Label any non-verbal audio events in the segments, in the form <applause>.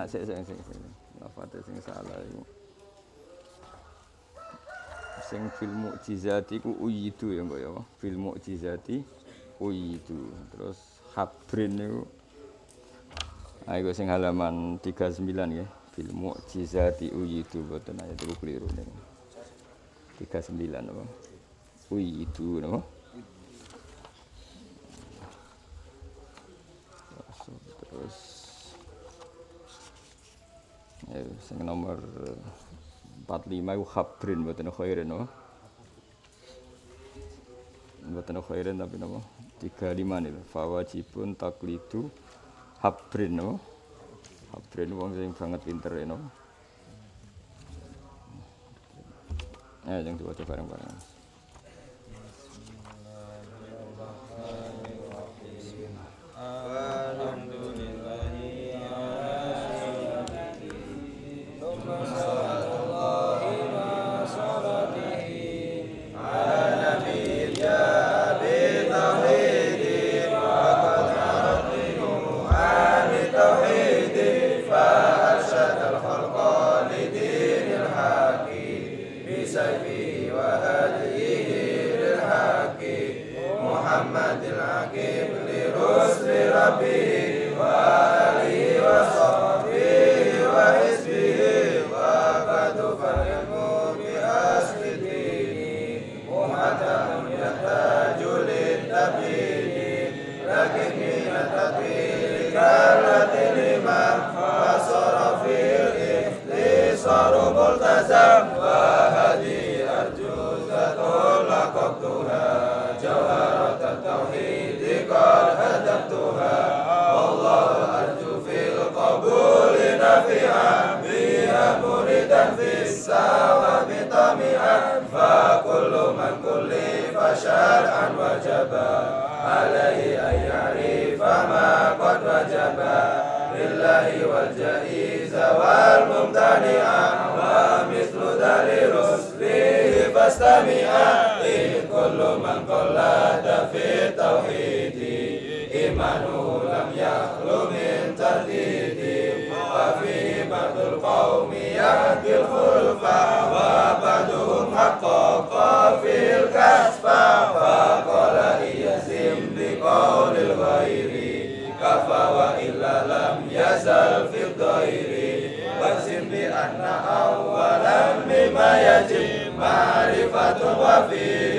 Ah, sik sik sik sik. Lafate sing salah iku. Sing fil mukjizati ku uyidu ya mbok ya. Fil mukjizati uyidu. Terus habrin niku Ah iku sing halaman 39 ya. Fil mukjizati uyidu boten ayat ah, iku keliru niku. 39 apa? Uyidu napa? Terus Eh, sing nomor 45 eh, iku Khabrin mboten khairin no. Mboten khairin tapi napa? 35 nih fawajibun taklidu Khabrin no. Khabrin wong sing banget pinter no. Eh, jangan coba bareng-bareng. man qallada fi imanulam imanu lam yakhlu min tardidi wa fi ba'dul qawmi yadil khulfa wa ba'duhum haqqaqa fil kasfa wa qala iyazim bi qawlil ghairi lam yazal fil ghairi wazim bi anna awwalan bima yajib ma'rifatul wafir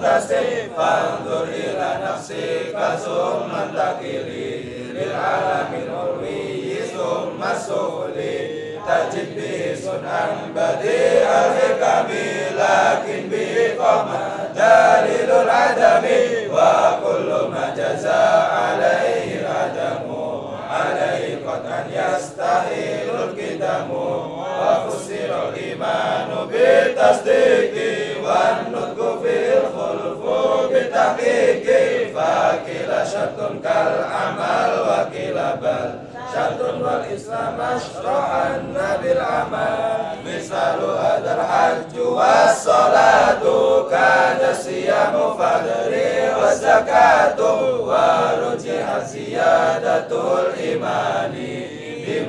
tasrif Fandur ila nafsika Summan takili Lil alamin ulwi Summa al-hikami bi qama Dalilul Wa kullu majaza alaihi adamu Alaihi qatan yastahilul kitamu Wa fusirul imanu Bitasdiki Wan kita pikir fakirlah syatun kar amal wakil abal, syatun wan islamas rohan nabi rahman. Misaluh adalah jua sholat tuh, kada siamufadari wajah kah tuh, waduh imani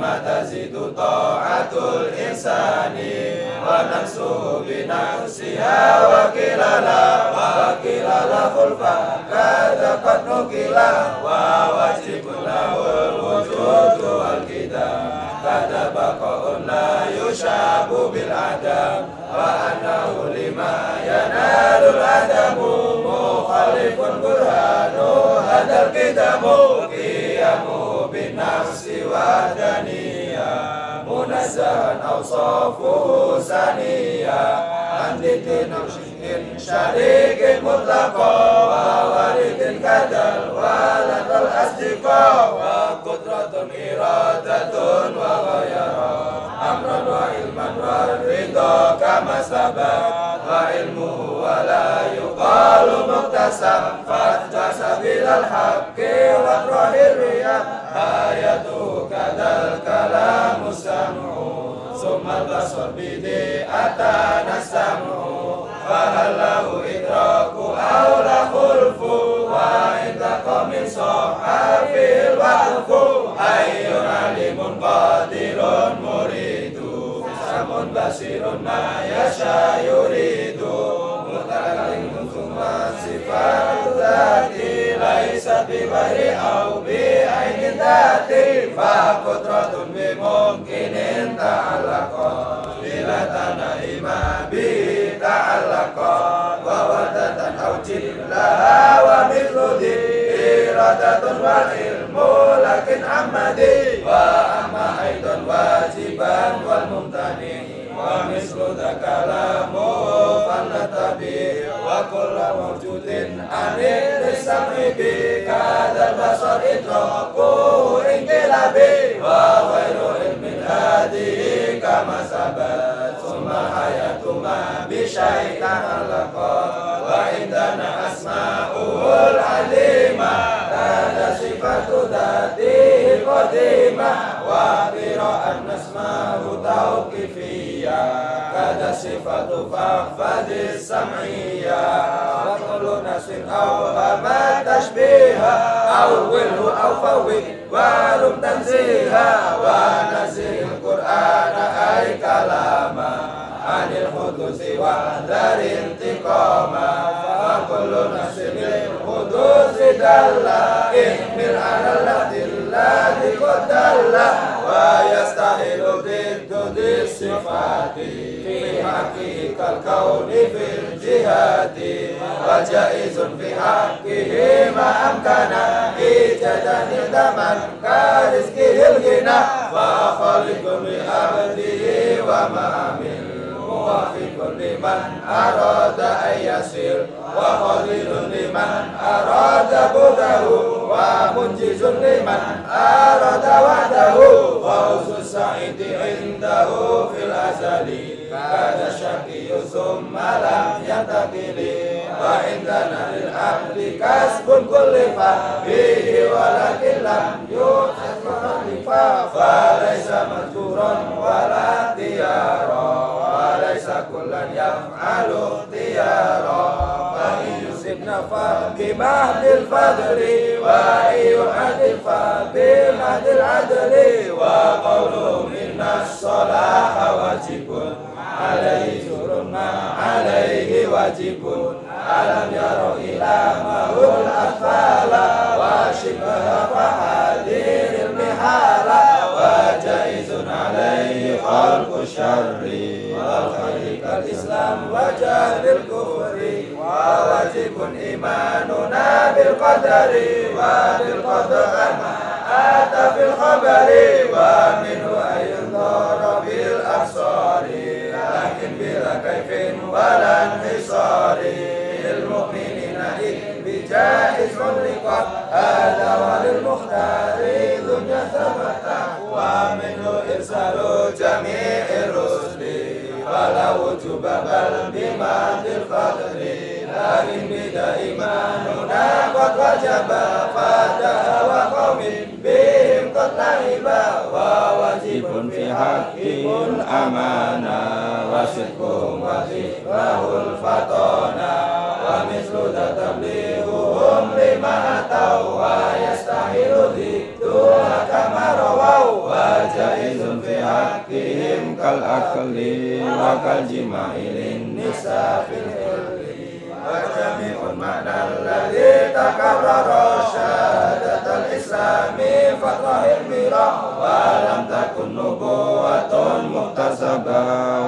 matazidu ta'atul insani wa suh binafsiha wa kilala wa kilala khulfa kada qad kila wa wajibun lahul wujudu wal kidam kada baqa'un la yushabu bil adam wa anahu lima yanalul adamu mukhalifun burhanu hadal kitabu qiyamu bin nafsi وثنيا منزها أوصافه سنيا عن دين شريك مطلق ووالد كدل ولد الأصدقاء وقدرة إرادة وغيرة أمرا وعلما والرضا كما سبق وعلمه ولا يقال مكتسب فاتجس بلا الحق واطرح الرياء آيته هذا الكلام السمع ثم البصر بذي أتانا السمع فهل له إدراك أو لا لها ومثل ذي إرادة والعلم لكن عمدي وأما أيضا واجبا والممتنع ومثل ذا كلامه فلنتبه وكل موجود عن السمع به كذا البشر إدراكه انقلابي وغير علم هذه كما ثبت ثم حياة ما بشيء أو ما تشبيها أوله أو فوه ولم تنزيها ونزيه القرآن أي كلاما عن الحدوث واحذر انتقاما فكل نفس بالحدوث دلا اهمل على الذي الذي قد دلا ويستحيل ضد ذي الصفات في حقيقة الكون في الجهات وجائز ما أمكن إيجادا ندما كرزقه الغنى وخالق لعبده وما من موافق لمن أراد أن يسير وخليل لمن أراد بده ومنجز لمن أراد وعده به ولكن لم يؤخذ مخالفا فليس مذكورا ولا اختيارا وليس كلا يفعل اختيارا فإن يصبنا فبمهد الفضل وإن يعدل فبمهد العدل وقوله منا الصلاح واجب عليه سرنا عليه واجب ألم يروا إلى ما هو الأطفال وشبه فحذير المحال وجائز عليه خلق الشر والخير كالإسلام وجهل الكفر وواجب إيماننا بالقدر وبالقدر ما أتى في الخبر ومنه أن ينظر بالأبصار لكن بلا كيف ولا انحصار جائز لقد هذا وللمختار دنيا ثبت ومنه إرسال جميع الرسل فلا وجوب بل بمعنى الفقر لكن بدائماننا قد وجب فاتها وقوم بهم قد لعبا وواجب في حقهم أمانة وصدق وزيره الفطنة ومثل ذا تبليغ لما أتوا ويستحيل ضدها كما رووا وجائز في حقهم كالأكل وكالجماع للنساء في الحل وجميع معنى الذي تكرر شهادة الإسلام فتح المراء ولم تكن نبوة مكتسبة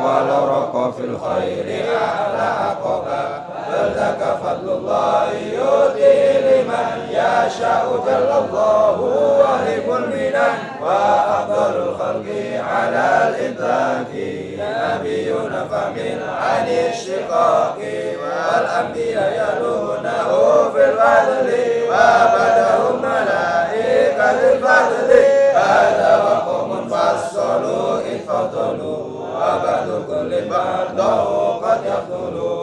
ولو رق في الخير أعلى عقبة لك فضل الله يؤتي لمن يشاء جل الله واهب المنن وأفضل الخلق على الإدراك نبينا فمن عن الشقاق والأنبياء يلونه في الفضل وبدهم ملائكة الفضل هذا وقوم فصلوا إن فضلوا وبعد كل بعد قد يفضلوا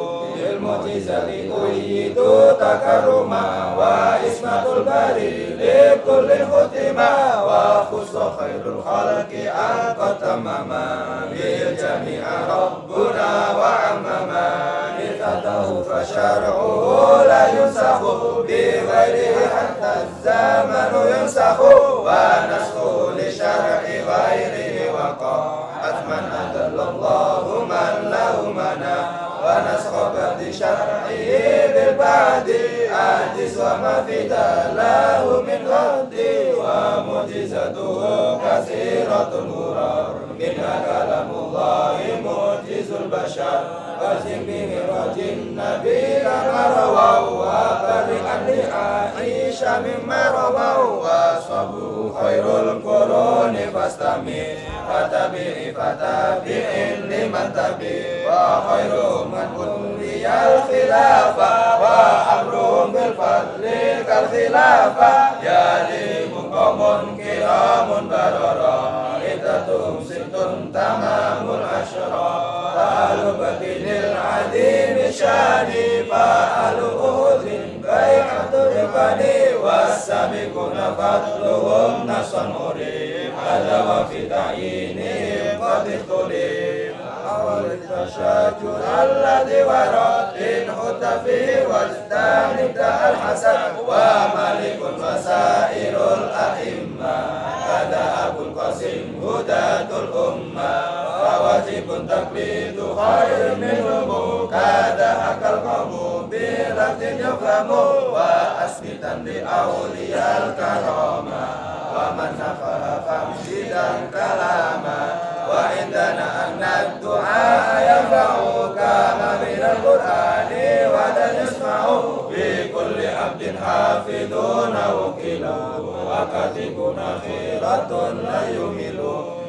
للأيد تكرما وإسمة البري لكل ختما وخص خير الخلق أن قد تمما للجميع ربنا وعمما نعمته فشرعه لا ينسخ بغيره حتى الزمن ينسخ ونسخ بعدي أحدث وما في له من غدي ومعجزته كثيرة غرار منها كلام الله معجز البشر فاسم بمراج النبي كما رووا وبرئ لعائشة مما رووا وصبوا خير القرون فاستمع فتبع فتبع لمن تبع وخير من ولي الخلافة لي كالخلافة يليكم قوم كرام بررا عدتهم ست تمام العشرة أهل بدر العظيم شاني فأهل أهد بيعة البني والسابقون فضلهم نصر أريم هذا وفي تعييني الشاكر الذي ورد إن هت فيه واجتنبت الحسن وملك وسائر الأئمة هذا أبو القاسم هداة الأمة فواجب تقليد خير منهم كاد حق القوم بلفظ يفهم وأثبتا لأولياء الكرامة ومن نفى فامشدا كلاما وعندنا أن الدعاء ينفعك من القرآن وأن يسمع في كل عبد حافظون وكلاب وكاتبنا خيرة لا يميل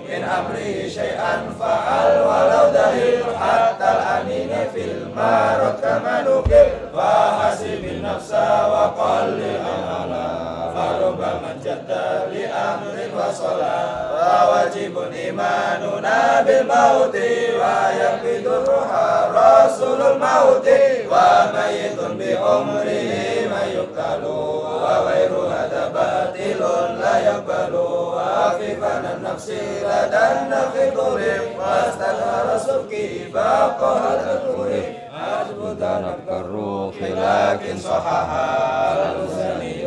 من أمره شيئا فعل ولو دهير حتى الأمين في المارد كما نكر فحسب النفس وقل الأمل فربما جد لأمر وصلاه wajibun imanuna bil mauti wa yaqidu ruha rasulul mauti wa mayitun bi umri ma yuqalu wa wairu hada batilun la yuqalu wa afifan al nafsi ladan nafidhuri wa astadhara subki baqah al aturi Azbudan al-karruh filakin sahaha al-usani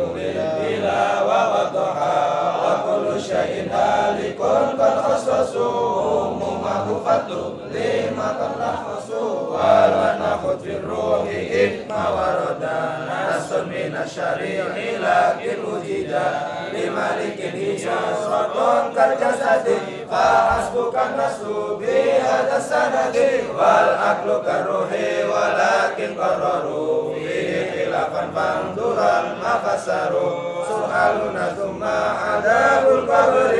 يخلق روحي ولكن قرروا فيه خلافا فانظر المفسر سؤالنا ثم عذاب القبر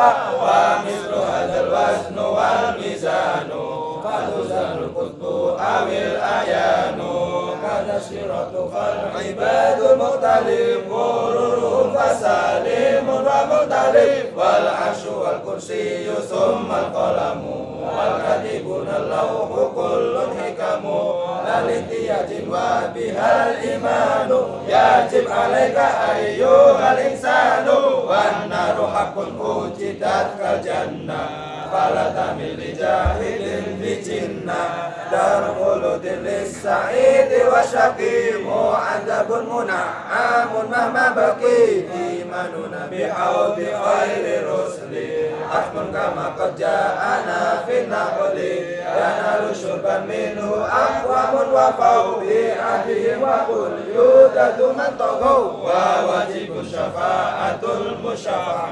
Papuá. سلام مهما بقيت إيماننا بحوض خير الرسل حتم كما قد جاءنا في النقل ينال شربا منه أقوام وفوا بعهدهم وقل يوجد من طغوا وواجب شفاعة المشفع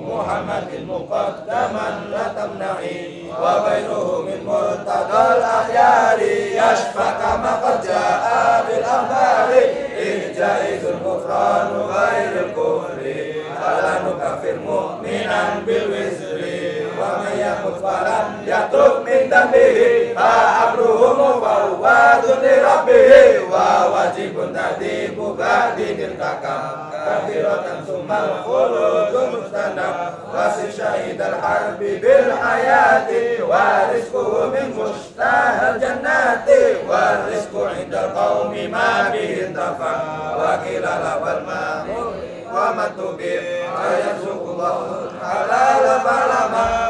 محمد مقدما لا تمنعي وغيره من مرتضى الأخيار يشفى كما قد جاء بالأخبار جائز الغفران غير الكفر فلا نكفر مؤمنا بالوزر ومن يمت فلم يترك من ذنبه فأمره مفوض لربه وواجب تأديب بعد الحكم كبيرة ثم الخلود مستنى وصف شهيد الحرب بالحياة ورزقه من مشتهى الجنات والرزق عند القوم ما به اندفع وقيل له الماء ومت به فيرزق الله الحلال فلما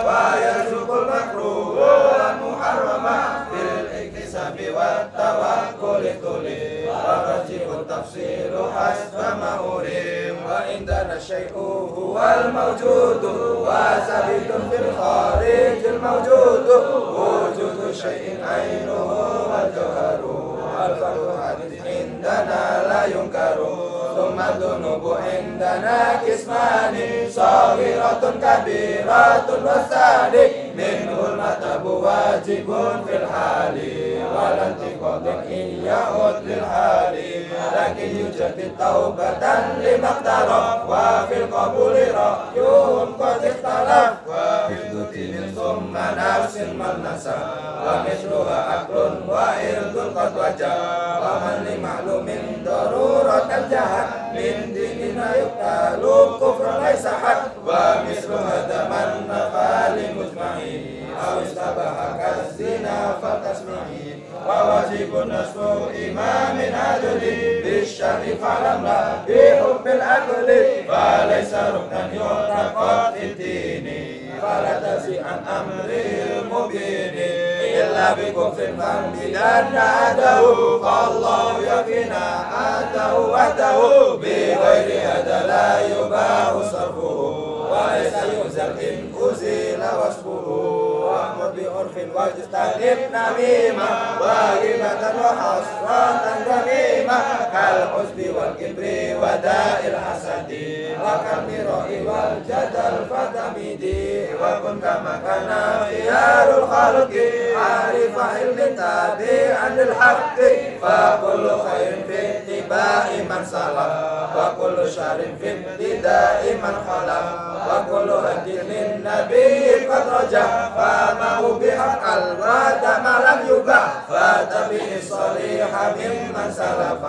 التفصيل حسب ما أريم وعندنا الشيء هو الموجود وثابت في الخارج الموجود وجود شيء عينه والجوهر والفرق عندنا لا ينكر madunubu indana kismani Sahiratun kabiratun wasani Minhul matabu wajibun filhali Walanti kodin iya utlilhali Lakin yujadid taubatan limaktara Wa fil kabuli rakyuhun kodik talam Wa fil dutinin summa nafsin mal nasa Wa misluha aklun wa irdun kod wajah Wa mani ma'lumin darurat al jahat qitalu kufra laysa wa mislu hadha man nafali mujma'i aw istabaha kazina fatasmi'i wa wajibun nasu imamin adli bisyari falam la bihubbil adli wa laysa ruknan yutafat itini فلا تزي عن أمر أهل بكم في الفرد لأن أتوا فالله يكفينا أتوا أتوا بغير هذا لا يباه صرفه وليس يهزل إن أزيل وصفه وأمر بعرف واجتنب نميمة وغيبة وحسرة ذميمة كالحزن والكبر وداء الحسد وكالمراء والجدل فتميدي وكن كما كان خيار الخلق وإن تابعا للحق فكل خير في اتباع من سلف وكل شر في ابتداء من خلف وكل هدي للنبي قد رجع فمه بحق الراد ما لم يبع فاتبع الصريح ممن سلف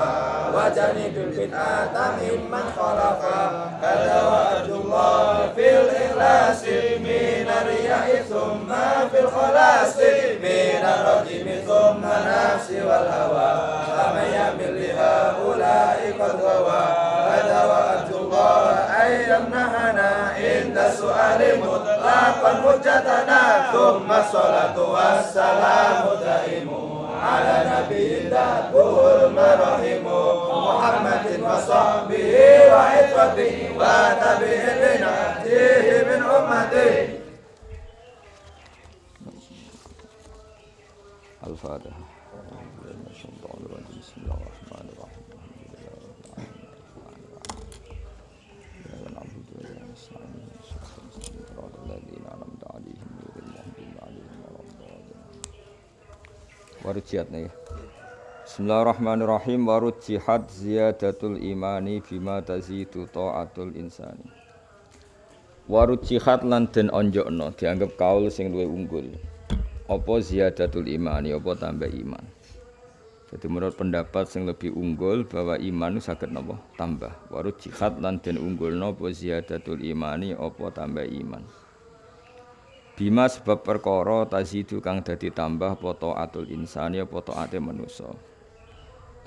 وجنب البدعة ممن خلف هذا وأرجو بالإخلاص من الرياء ثم في الخلاص من الرجم ثم النفس والهوى فمن يمل لهؤلاء قد غوى هذا وأرجو الله أن يمنحنا عند السؤال مطلقا حجتنا ثم الصلاة والسلام دائم على نبي تقول مراهم محمد وصحبه وعطرته وتبعه فيه من أمته الفاتحة Warujiat nih. Bismillahirrahmanirrahim. Warujihat ziyadatul imani bima tazidu ta'atul insani warut cihat lan den onjokno dianggap kaul sing luwih unggul apa ziyadatul imani ya apa tambah iman jadi menurut pendapat sing lebih unggul bahwa iman itu sakit nopo tambah warut cihat lan den unggul nopo ziyadatul imani ya apa tambah iman bima sebab perkara tazidu kang dadi tambah poto atul insani apa ya taate manusa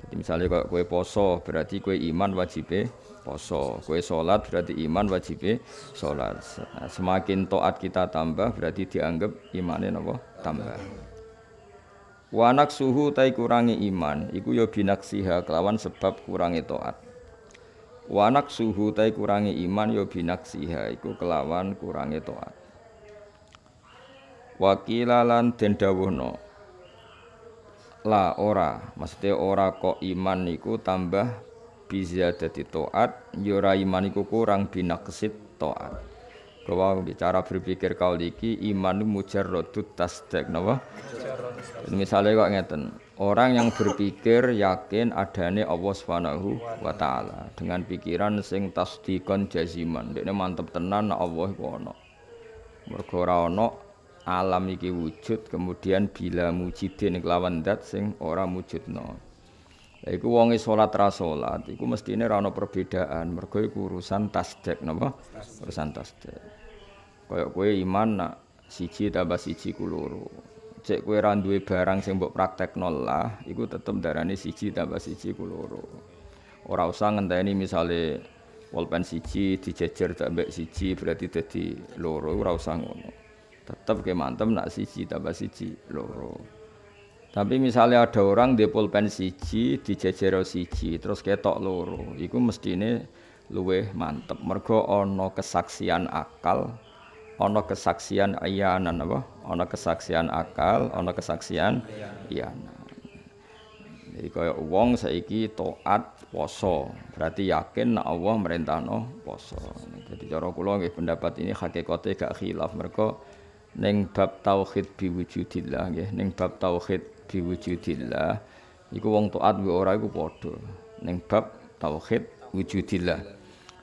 jadi misalnya kalau kue poso berarti kue iman wajibe poso. Kue sholat berarti iman wajibnya e sholat. Nah, semakin toat kita tambah berarti dianggap imannya nopo tambah. Wanak suhu tai kurangi iman, iku yo ya binaksiha kelawan sebab kurangi toat. Wanak suhu tai kurangi iman yo ya binaksiha iku kelawan kurangi toat. Wakilalan dendawono dawuhna. La ora, maksudnya ora kok iman niku tambah biziyadati taat yura iman iku kurang binaqsit taat bahwa cara berpikir kau liki iman mujarrodut tasdek napa misalnya kok ngeten orang yang berpikir yakin adanya Allah Subhanahu wa taala dengan pikiran sing tasdikon jaziman dekne mantep tenan Allah iku ana mergo ora ana alam iki wujud kemudian bila mujidin kelawan dat sing ora mujudno Iku wonge salat ra salat, iku mestine ra ana perbedaan, mergo iku urusan tasdek napa? Urusan tasdek. Kaya kowe iman nak siji tambah siji ku loro. Cek kowe ra duwe barang sing mbok praktekno lah, iku tetep darane siji tambah siji ku loro. Ora usah ngenteni misale pulpen siji dijejer tambah siji berarti dadi loro, ora usah ngono. Tetep ke mantem nak siji tambah siji loro. Tapi misalnya ada orang di pulpen siji, di jejero siji, terus ketok loro, mesti ini luweh mantep. Mergo ono kesaksian akal, ono kesaksian ayanan apa? ono kesaksian akal, ono kesaksian ayanan. Jadi kaya uang saiki toat poso. Berarti yakin nek Allah merintahno poso. Jadi cara kula nggih pendapat ini hakikate gak khilaf mergo neng bab tauhid biwujudillah nggih, ning bab tauhid biwujudillah iku wong taat wa ora iku padha ning bab tauhid wujudillah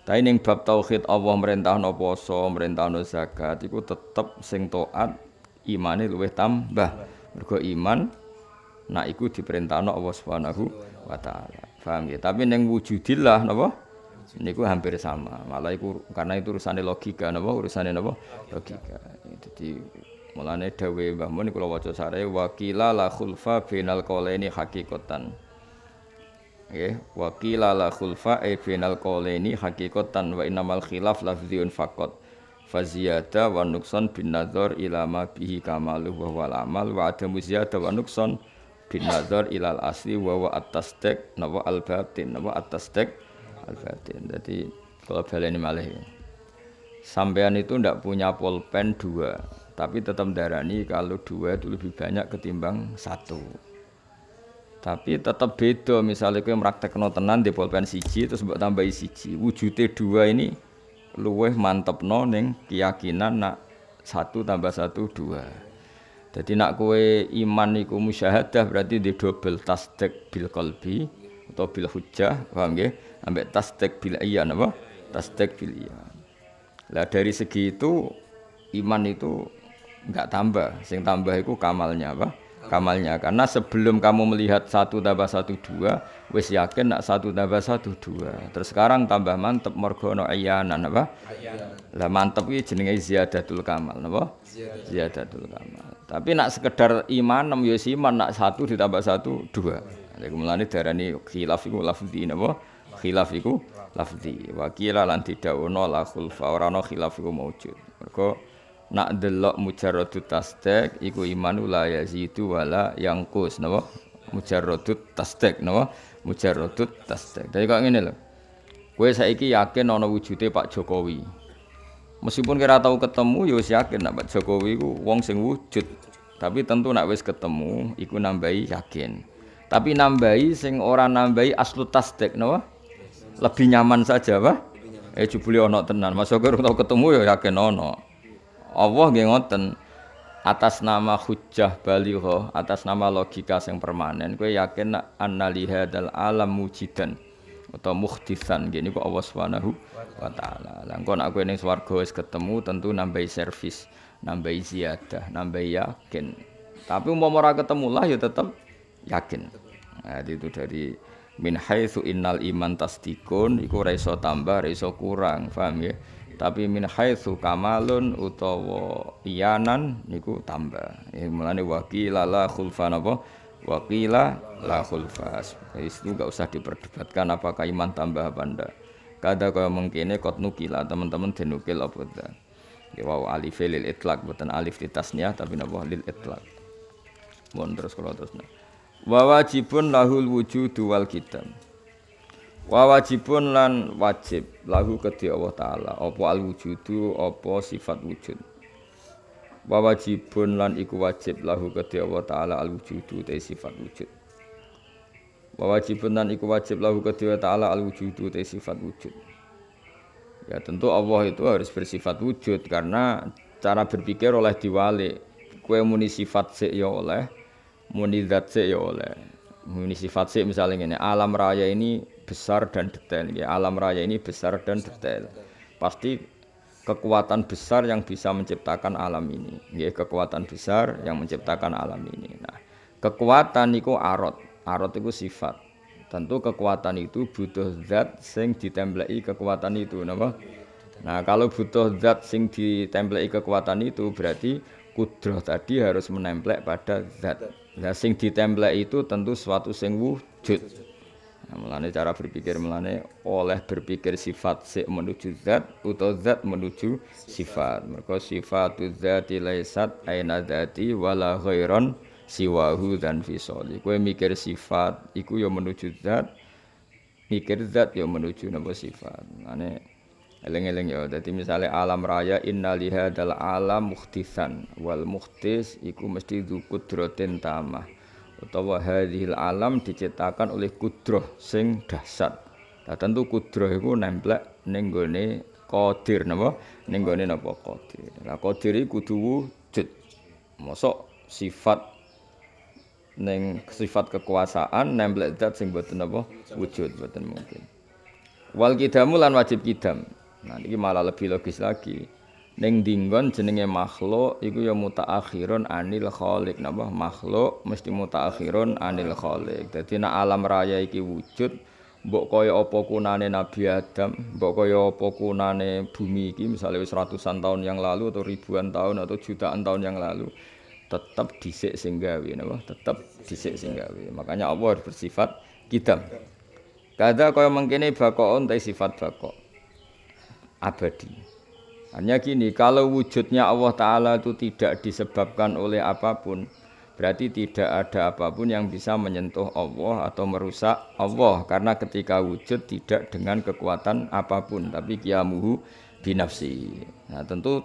tapi ning bab tauhid Allah merintahno poso merintahno zakat iku tetep sing taat imane luwih tambah mergo iman nak iku diperintahno Allah Subhanahu wa taala paham ya tapi ning wujudillah napa ku hampir sama malah iku karena itu urusannya logika napa urusannya napa logika jadi Mulane dawe Mbah Mun kula waca sare wakila la khulfa bainal qolaini hakikatan. Nggih, wakila la khulfa e bainal qolaini hakikatan wa innamal khilaf lafziun faqat. faziyata wa nuksan bin nazar ila ma bihi kamalu wa wal amal wa adamu ziyata wa nuksan bin nazar ilal asli wa wa at-tasdiq nawa al-batin nawa at tek al-batin. Dadi kalau ini malih. Sampean itu ndak punya pulpen dua, tapi tetap darani kalau dua itu lebih banyak ketimbang satu. Tapi tetap beda misalnya kue praktekno tenan di polpen siji terus buat tambahi siji. Wujudnya dua ini luweh mantep noning keyakinan nak satu tambah satu dua. Jadi nak kue iman iku musyahadah berarti di double tasdek bil kolbi atau bil hujah, paham ya? Ambek tasdek bil iya apa? Tasdek bil iya Lah dari segi itu iman itu nggak tambah sing tambah itu kamalnya apa kamalnya karena sebelum kamu melihat satu tambah satu dua wis yakin nak satu tambah satu dua terus sekarang tambah mantep mergono ayanan apa lah mantep ini jenenge ziyadatul kamal apa ziyadatul kamal tapi nak sekedar iman nem yus ya iman nak satu ditambah satu dua jadi mulane ini khilaf iku lafzi Khilafiku khilaf iku lafzi wa khilafiku lan khulfa ora khilaf iku maujud mergo nak delok mujarradu tasdek iku imanu la yazidu wala yangkus napa mujarradu tasdek napa mujarradu tasdek dadi kok ngene lho kowe saiki yakin ana wujude Pak Jokowi meskipun kira tau ketemu ya wis yakin nak Pak Jokowi ku wong sing wujud tapi tentu nak wis ketemu iku nambahi yakin tapi nambahi sing ora nambahi aslu tasdek napa lebih nyaman saja wah eh jebule ana tenan masuk tau ketemu ya yakin ana Allah nggih ngoten. Atas nama hujjah baliho atas nama logika yang permanen, Kue yakin nak annaliha dal alam mujidan atau muhtisan. gini kok Allah Subhanahu wa taala. Lah engko nak kowe ning swarga wis ketemu tentu nambahi servis, nambahi ziyadah, nambahi yakin. Tapi umpama ora ketemu lah ya tetap yakin. Nah, itu dari min haitsu innal iman tasdikun iku ora iso tambah, ora iso kurang, paham ya? tapi min haitsu kamalun utawa iyanan niku tambah ya, mulane waqila la khulfan apa waqila la khulfas itu enggak usah diperdebatkan apakah iman tambah apa ndak kada kaya mengkene kot nukila teman-teman denukil apa ndak ya wow alif lil itlaq bukan alif di tasnya tapi napa lil itlaq mohon terus kalau terusnya. wa wajibun lahul wujudu wal kitab Wa wajibun lan wajib lahu kedhi Allah taala apa al wujudu apa sifat wujud. Wa wajibun lan iku wajib lahu kedhi Allah taala al wujudu te sifat wujud. Wa wajibun lan iku wajib lahu kedhi Allah taala al wujudu te sifat wujud. Ya tentu Allah itu harus bersifat wujud karena cara berpikir oleh diwali Kue muni sifat sik ya oleh, muni zat sik ya oleh. Muni sifat misalnya ini alam raya ini besar dan detail. Ya, alam raya ini besar dan detail. Pasti kekuatan besar yang bisa menciptakan alam ini. Ya, kekuatan besar yang menciptakan alam ini. Nah, kekuatan itu arot. Arot itu sifat. Tentu kekuatan itu butuh zat sing ditempleki kekuatan itu, nama. Nah, kalau butuh zat sing ditempleki kekuatan itu berarti kudroh tadi harus menempel pada zat. Nah, sing ditemplek itu tentu suatu sing wujud. Nah, melane cara berpikir melane oleh berpikir sifat se menuju zat atau zat menuju sifat. sifat sifat zat laisat aina zati wala ghairon siwahu dan fisoli. Kue mikir sifat iku yang menuju zat, mikir zat yang menuju nama sifat. Melane eleng eleng ya. Jadi misale alam raya inna adalah alam muhtisan wal muhtis iku mesti rotin tamah utawa hadhil alam diciptakan oleh kudroh sing dahsyat. Nah, tentu kudroh itu nemplek ning gone qadir napa ning gone napa qadir. Lah qadir iku kudu wujud. Mosok sifat ning sifat kekuasaan nemplek zat sing boten napa wujud boten mungkin. Wal kidamu lan wajib kidam. Nah ini malah lebih logis lagi. Neng dinggon jenenge makhluk iku ya mutaakhirun anil khaliq napa makhluk mesti mutaakhirun anil khaliq dadi nek alam raya iki wujud mbok kaya apa kunane Nabi Adam mbok kaya apa kunane bumi iki misalnya wis ratusan tahun yang lalu atau ribuan tahun atau jutaan tahun yang lalu tetap dhisik sing gawe napa tetap dhisik sing gawe makanya Allah harus bersifat kidam kada kaya mengkene bakoon ta sifat bakok abadi hanya gini, kalau wujudnya Allah Ta'ala itu tidak disebabkan oleh apapun, berarti tidak ada apapun yang bisa menyentuh Allah atau merusak Allah karena ketika wujud tidak dengan kekuatan apapun tapi kiamuhu binafsi nah tentu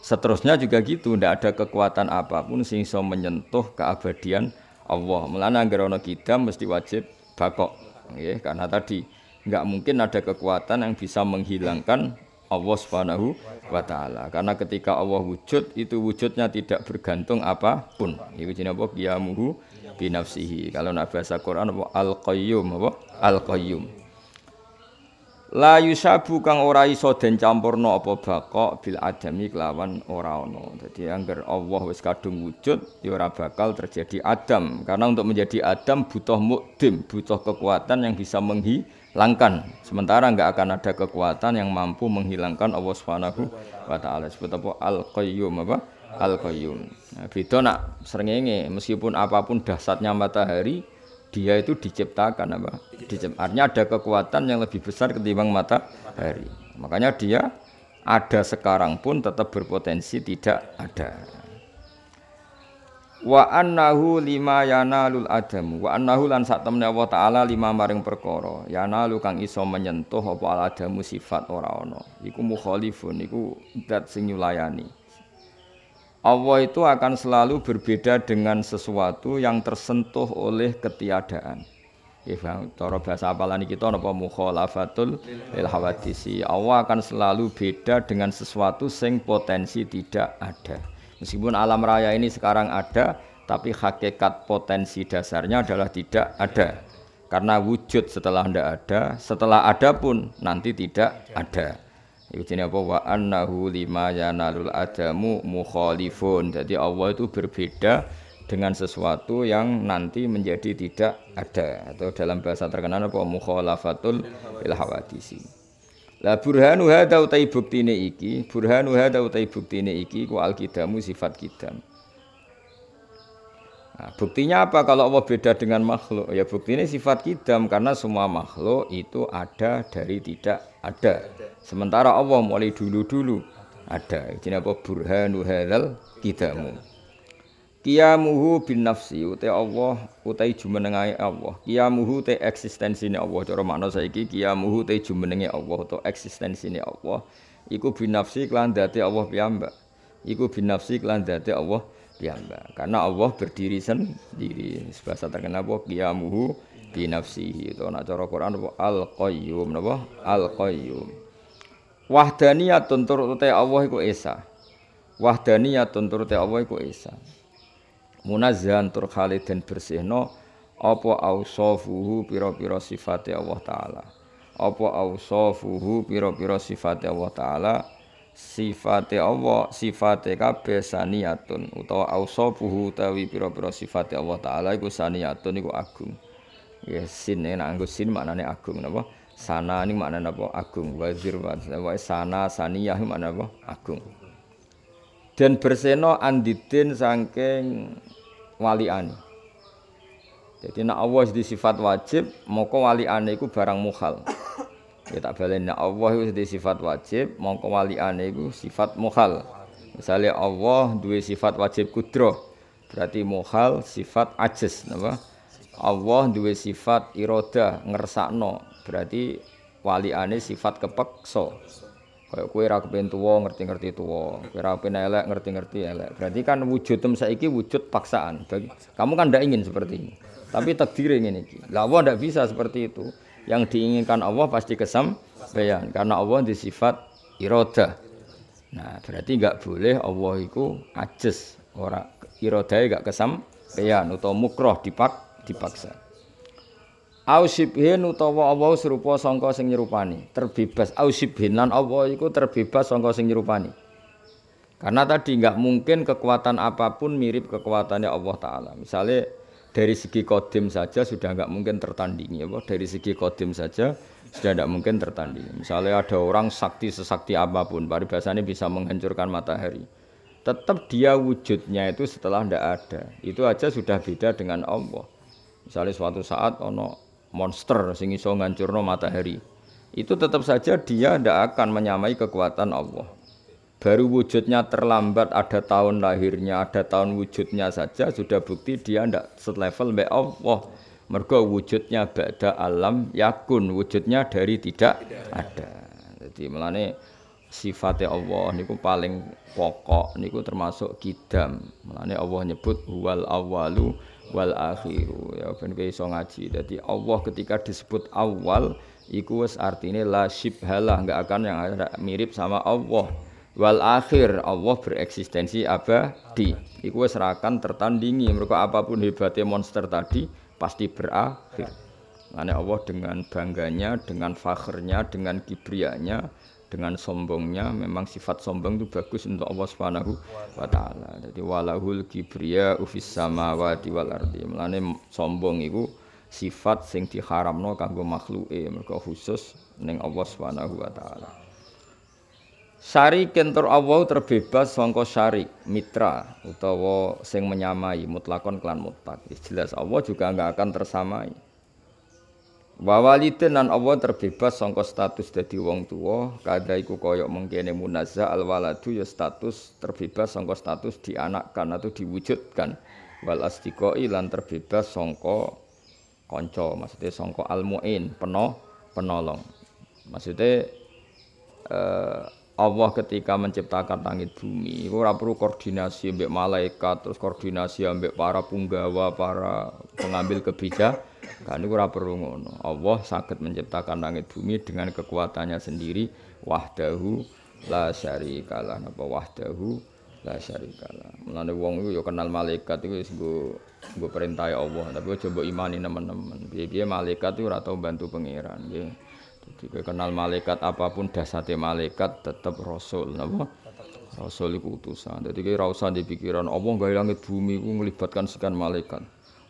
seterusnya juga gitu tidak ada kekuatan apapun sing menyentuh keabadian Allah melana gerono kita mesti wajib bakok ya, karena tadi nggak mungkin ada kekuatan yang bisa menghilangkan Allah Subhanahu wa taala. Karena ketika Allah wujud itu wujudnya tidak bergantung apapun. Iku jenenge apa? Qiyamuhu binafsihi. Kalau nak bahasa Quran apa al-qayyum apa? Al-qayyum. La yusabu kang ora iso den campurno apa bakok bil adami kelawan ora ono. Jadi angger Allah wis kadung wujud ya ora bakal terjadi adam. Karena untuk menjadi adam butuh mukdim, butuh kekuatan yang bisa menghi Langkan. Sementara nggak akan ada kekuatan yang mampu menghilangkan Allah Subhanahu wa taala. Sebut apa Al-Qayyum apa? Al-Qayyum. Nah, beda nak serengenge meskipun apapun dahsyatnya matahari dia itu diciptakan apa? Diciptakan. Artinya ada kekuatan yang lebih besar ketimbang matahari. Makanya dia ada sekarang pun tetap berpotensi tidak ada wa annahu lima yanalul adam wa annahu lan sak temne Allah taala lima maring perkara yanalu kang iso menyentuh apa al adamu sifat ora ana iku mukhalifun iku dat sing nyulayani Allah itu akan selalu berbeda dengan sesuatu yang tersentuh oleh ketiadaan. Ya bang, cara bahasa apalan kita napa mukhalafatul lil hawadisi. Allah akan selalu beda dengan sesuatu sing potensi tidak ada. Meskipun alam raya ini sekarang ada, tapi hakikat potensi dasarnya adalah tidak ada. Karena wujud setelah tidak ada, setelah ada pun nanti tidak ada. Jadi jenis apa? Wa annahu lima yanalul adamu mukhalifun. Jadi Allah itu berbeda dengan sesuatu yang nanti menjadi tidak ada atau dalam bahasa terkenal apa mukhalafatul ilhawadisi. Lah burhanu hadza utai buktine iki, burhanu hadza utai buktine iki ku alkidamu sifat kidam. Nah, buktinya apa kalau Allah beda dengan makhluk? Ya buktinya sifat kidam karena semua makhluk itu ada dari tidak ada. Sementara Allah mulai dulu-dulu ada. Jadi apa burhanu hadzal kidamu. Kiyamuhu bin nafsi uti Allah utai jumenengai Allah. Kiyamuhu te ni Allah cora makna saiki kiyamuhu te jumenenge Allah eksistensi ni Allah iku bin nafsi kelan dati Allah piyambak. Iku bin nafsi kelan dati Allah piyambak. Karena Allah berdiri sendiri. Bahasa terkenal apa kiyamuhu bin nafsihi utawa nak cara Quran apa al-qayyum napa al-qayyum. Wahdaniyatun turute Allah iku esa. Wahdaniyatun turute Allah iku esa munazzahan tur khali den bersihno apa ausafuhu piro-piro sifate Allah taala apa ausafuhu piro-piro sifate Allah taala sifate Allah sifate kabeh saniyatun utawa ausafuhu utawi piro-piro sifate Allah taala iku saniyatun iku agung ya sin ya, nek mana sin maknane agung napa sana ini maknane apa agung wazir wa sana saniyah maknane apa agung dan berseno andidin saking ane. Jadi nak Allah di sifat wajib, moko wali ane ku barang mukhal. Ya tak nak Allah itu di sifat wajib, moko wali ane ku sifat mukhal. Misalnya Allah dua sifat wajib kudro, berarti mukhal sifat ajes, napa? Allah dua sifat iroda ngersakno, berarti wali ane sifat kepekso. Kayak kue ra kepen tuwa ngerti-ngerti tuwa, kue ra kepen elek ngerti-ngerti elek. Berarti kan wujud tem saiki wujud paksaan. Bagi, kamu kan ndak ingin seperti ini. Tapi takdir ingin iki. Lah Allah ndak bisa seperti itu. Yang diinginkan Allah pasti kesam, bayan karena Allah di sifat iroda. Nah, berarti nggak boleh Allah itu ajes ora nggak kesam, bayan atau mukroh dipak dipaksa au syibhin utawa Allah serupa sangka sing nyerupani terbebas au lan Allah iku terbebas sangka sing nyerupani karena tadi nggak mungkin kekuatan apapun mirip kekuatannya Allah Ta'ala misalnya dari segi kodim saja sudah nggak mungkin tertandingi apa dari segi kodim saja sudah nggak mungkin tertandingi misalnya ada orang sakti sesakti apapun paribasannya bisa menghancurkan matahari tetap dia wujudnya itu setelah tidak ada itu aja sudah beda dengan Allah misalnya suatu saat ono monster sing iso ngancurno matahari. Itu tetap saja dia tidak akan menyamai kekuatan Allah. Baru wujudnya terlambat ada tahun lahirnya, ada tahun wujudnya saja sudah bukti dia tidak selevel mbak Allah. Mergo wujudnya ba'da alam yakun, wujudnya dari tidak, tidak ada. Jadi melane sifatnya Allah niku paling pokok niku termasuk kidam. Melane Allah nyebut huwal awalu wal akhir ya ben kowe iso ngaji dadi Allah ketika disebut awal iku wis artine la syibhalah enggak akan yang mirip sama Allah wal akhir Allah bereksistensi abadi iku wis rakan tertandingi mereka apapun hebatnya monster tadi pasti berakhir Karena Allah dengan bangganya, dengan fakhrnya, dengan kibrianya dengan sombongnya memang sifat sombong itu bagus untuk Allah Subhanahu wa taala. Jadi walahul kibriya ufis samawati wal ardi. Mulane sombong itu sifat sing diharamno kanggo makhluke, mergo khusus ning Allah Subhanahu wa taala. Syarik kentur Allah terbebas sangka syarik, mitra utawa sing menyamai mutlakon klan mutlak. Jelas Allah juga nggak akan tersamai. Wa nan Allah terbebas songko status jadi wong tua, kada iku koyok mengkene munazza al waladu ya status terbebas songko status dianakkan atau diwujudkan. Wal asdiqoi lan terbebas songko konco maksudnya songko al muin, penolong. Maksudnya eh, Allah ketika menciptakan langit bumi, itu perlu koordinasi ambek malaikat, terus koordinasi ambek para punggawa, para pengambil kebijakan Kan itu ora perlu ngono. Allah sakit menciptakan langit bumi dengan kekuatannya sendiri wahdahu la syarikalah napa wahdahu la syarikalah. Mulane wong itu, yo ya kenal malaikat itu, wis nggo perintah Allah, tapi aja coba imani nemen-nemen. piye malaikat itu, ora tau bantu pangeran, nggih. Jadi kenal malaikat apapun dasate malaikat tetap rasul, napa? Rasul itu utusan. jadi ki rasa di pikiran allah nggak langit bumi iku melibatkan sekian malaikat.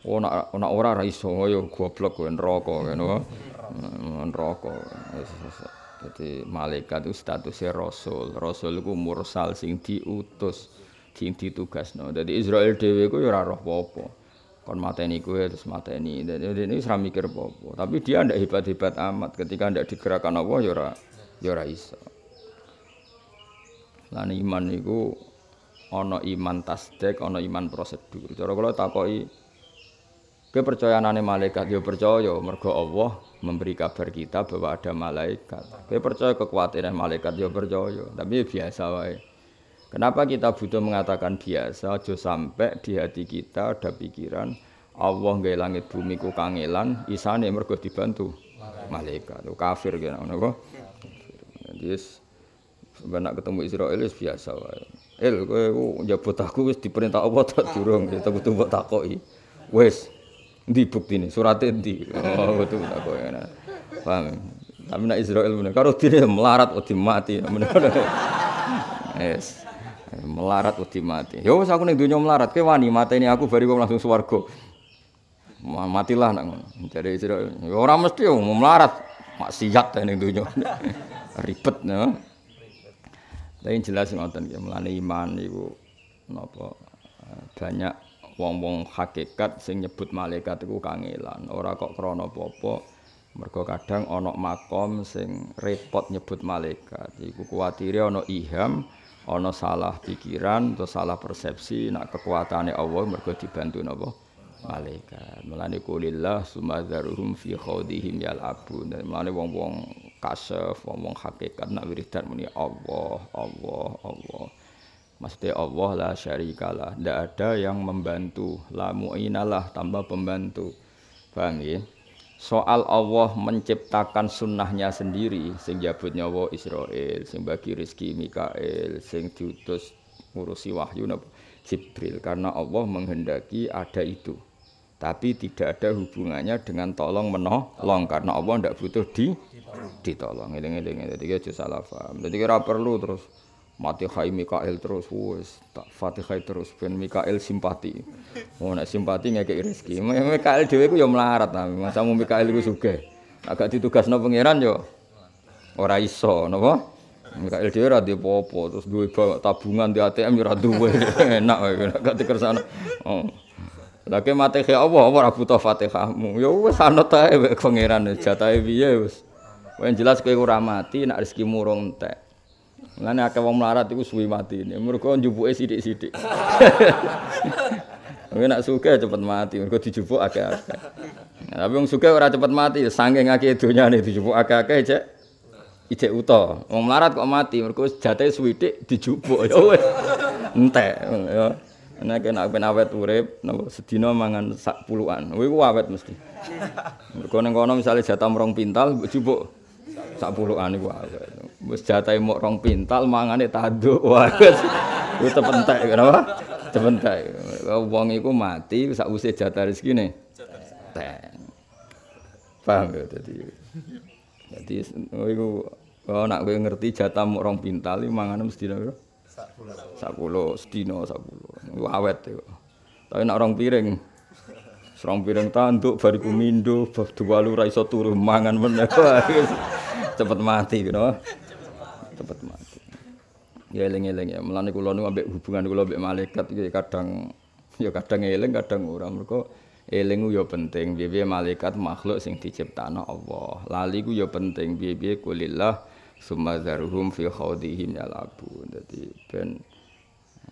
Oh nak nak ora ra iso ya goblok kowe neraka ngono. Eh, neraka. Dadi malaikat itu statusnya rasul. Rasul iku mursal sing diutus, sing ditugasno. Dadi Israel dhewe iku ya ora roh apa-apa. Kon mateni kowe terus mateni. Dadi ini ora mikir apa-apa. Tapi dia ndak hebat-hebat amat ketika ndak digerakkan Allah ya ora ya ora iso. Lan iman niku ana iman tasdik, ana iman prosedur. Cara kula takoki Kepercayaan percaya nane malaikat yo percaya mergo Allah memberi kabar kita bahwa ada malaikat. Kowe percaya kekhawatiran malaikat yo percaya, tapi biasa wae. Kenapa kita butuh mengatakan biasa aja sampai di hati kita ada pikiran Allah nggak langit bumi ku kangelan isane mergo dibantu malaikat. Lu kafir gitu. ngono Yes. Benak ketemu Israel is biasa wae. El kowe njabut oh, ya aku wis diperintah apa tak durung kita ya butuh mbok takoki. Wes, di bukti ini, suratnya di. Oh, betul tak kok ya. Paham? Tapi nak Israel bener. kalau tidak melarat udah oh, mati. <laughs> Yes. Melarat udah oh, mati. Yo, ya, aku nih dunia melarat. ke wani mata ini aku bariku langsung suwargo. Matilah nak mencari Jadi Israel. Yo, ya, orang mesti yo melarat. Maksiat ning dunia. <laughs> Ribet nah Tapi jelas ngoten ya melani iman ibu napa eh, banyak wong-wong hakikat sing nyebut malaikat iku kangelan ora kok krana apa-apa mergo kadang ana makom sing repot nyebut malaikat iku kuwatire ana iham ana salah pikiran atau salah persepsi nak kekuatane Allah mergo dibantu napa malaikat mulane kulillah sumadzaruhum fi khawdihim yalabun mulane wong-wong kasef wong-wong hakikat nak wiridan muni Allah Allah Allah Maksudnya Allah lah syarikalah Tidak ada yang membantu La mu'inalah tambah pembantu Paham ya? Soal Allah menciptakan sunnahnya sendiri Sing jabut nyawa Israel Sing bagi rizki Mikael Sing diutus ngurusi wahyu Jibril Karena Allah menghendaki ada itu tapi tidak ada hubungannya dengan tolong menolong karena Allah tidak butuh di ditolong. Ini ini ini. Jadi kita salah paham. Jadi kita perlu terus Fatihai Mikael terus wis tak Fatihai terus ben Mikael simpati. Oh nek simpati ngeke rezeki. Mikael dhewe ku yo ya melarat ta. Masa mu Mikael ku sugih. Agak ditugasno pangeran yo ora iso napa? Mikael dhewe ora duwe apa terus duwe tabungan di ATM yo ora duwe. <laughs> Enak wae gak dikersano. Oh. Lah ke mateke apa ora butuh Fatihahmu. Ya wis anut ae pangeran jatahe piye wis. Wong jelas kowe ora mati nak rezekimu rong teh. Mulane akeh wong melarat iku suwi mati. Mergo njupuke sithik-sithik. Mungkin <laughs> nak suka ya cepat mati, mergo dijupuk akeh-akeh. Nah, tapi wong suka orang cepat mati, ya saking akeh nih dijupuk akeh-akeh aja. Ijek uta. mau melarat kok mati, mergo jate suwidik dijupuk ya wis. Entek ya. Nek kena ben awet urip, napa sedina mangan sak puluhan. Kuwi awet mesti. Mergo ning kono misalnya jatah merong pintal, jupuk sak puluhan iku awet. Wis jatahe mok rong pintal mangane tanduk. <laughs> Wah, wis tepentek kenapa? Tepentek. Wong iku mati sakwise jatah rezekine. Ten. Paham ya dadi. jadi, oh, iku Oh, nak gue ngerti jatah mok rong pintal iki mangane mesti lho. Sakulo, sedina sakulo. Iku awet iku. Tapi nak rong piring. Serong piring tanduk bariku mindo, bab dua lu iso turu mangan meneh. <laughs> Cepet mati you know cepet mati. Ya eling-eling ya. Melani kula niku ambek hubungan kula ambek malaikat iki ya kadang ya kadang eling kadang ora. Mergo eling ya penting. Piye-piye malaikat makhluk sing diciptakno Allah. Lali ku ya penting. Piye-piye kulillah summa zaruhum fi khawdihim yalabun. Dadi ben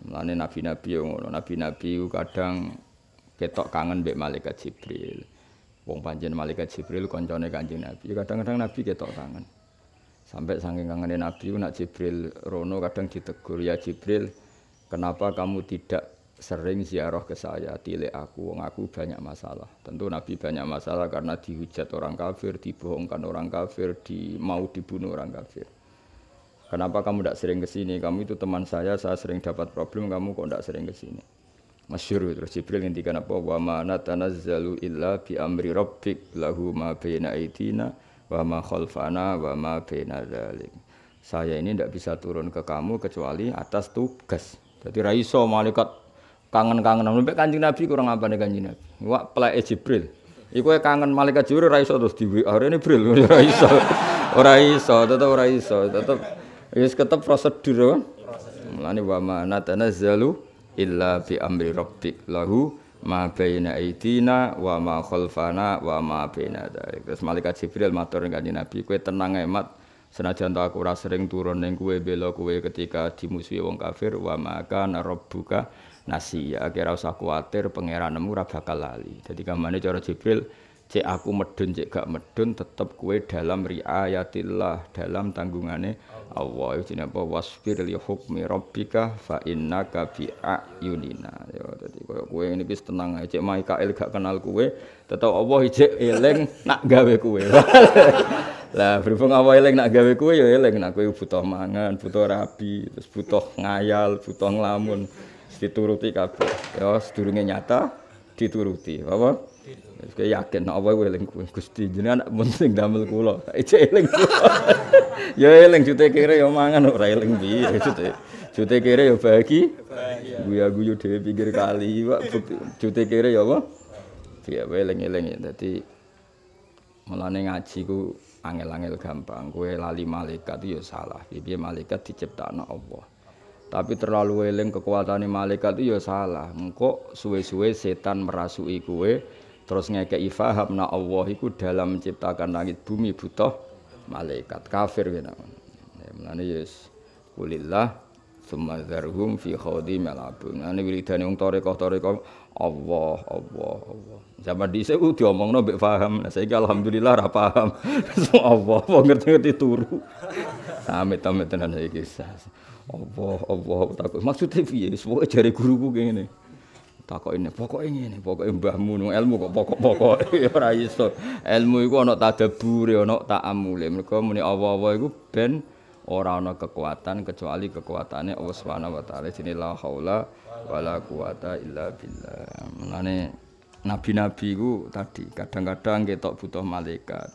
mulane nabi-nabi yo ya ngono. Nabi-nabi ku kadang ketok kangen mbek malaikat Jibril. Wong panjen malaikat Jibril koncone Kanjeng Nabi. Ya kadang-kadang Nabi ketok kangen. Sampai saking kangenin Nabi nak Jibril rono kadang ditegur ya Jibril, kenapa kamu tidak sering ziarah ke saya, tilik aku, wong aku banyak masalah. Tentu Nabi banyak masalah karena dihujat orang kafir, dibohongkan orang kafir, di mau dibunuh orang kafir. Kenapa kamu tidak sering ke sini? Kamu itu teman saya, saya sering dapat problem, kamu kok tidak sering ke sini? Masyur terus Jibril ngendikan apa wa mana tanazzalu illa bi amri rabbik lahu ma baina aidina wa ma khalfana wa ma baina Saya ini tidak bisa turun ke kamu kecuali atas tugas. Jadi raiso malaikat kangen-kangen namun kanjeng Nabi kurang apa nih kanjeng Nabi. Wak pelake Jibril. Iku kangen malaikat Jibril raiso terus di hari ini Jibril <laughs> raiso. Ora iso, tetep ora iso, tetep wis ketep prosedur kan. Mulane wa ma natanazzalu illa bi amri rabbik lahu ma baina aidina wa ma khalfana wa ma baina Terus malaikat Jibril matur ning Nabi, kowe tenang emat senajan aku ora sering turun ning kowe bela kowe ketika dimusuhi wong kafir wa ma kana rabbuka nasiya. Kira usah kuwatir pangeranmu ora bakal lali. Dadi kamane cara Jibril cek aku medun cek gak medun tetep kue dalam riayatillah, dalam tanggungannya. Allah itu apa wasbir li hukmi rabbika fa innaka bi ayunina ya dadi koyo kowe ngene wis tenang ae cek Mikael gak kenal kowe tetep Allah ijek eling nak gawe kowe <laughs> lah berhubung Allah eling nak gawe kowe ya eling nak kowe butuh mangan butuh rapi terus butuh ngayal butuh nglamun dituruti kabeh ya sedurunge nyata dituruti apa saya yakin nek apa kowe eling Gusti jenengan penting damel kulo. <laughs> Ece eling <laughs> ya eling cute kere ya mangan ora eling bi, cute, cute kere ya bagi. Guyu-guyu dhewe pikir kali kok jute kere ya apa? Piye wae eling-eling dadi mulane ngaji ku angel-angel gampang. gue lali malaikat ya salah. bibi malaikat diciptakno Allah. Tapi terlalu eling kekuatan malaikat itu ya salah. Engkau suwe-suwe setan merasuki kue terus ngekei faham na Allah itu dalam menciptakan langit bumi butuh malaikat kafir kena gitu. ya menane yes kulillah summa zarhum fi khawdi malabu menane wiridane wong tarekah tarekah Allah Allah Allah zaman di dhisik udah omong mbek faham, nah saya alhamdulillah rapa paham <laughs> Allah Allah ngerti-ngerti turu amit-amit tenan kisah. Allah Allah takut maksudnya piye semua pokoke jare guruku ini takok ini pokok ini pokok mbahmu nung ilmu kok pokok pokok <laughs> ya ora iso ilmu iku tak debur ya tak ta'amule mergo muni awa-awa iku ben ora ono kekuatan kecuali kekuatannya Allah swt wa taala jenenge la haula wala quwata illa billah menane nabi-nabi iku tadi kadang-kadang ketok butuh malaikat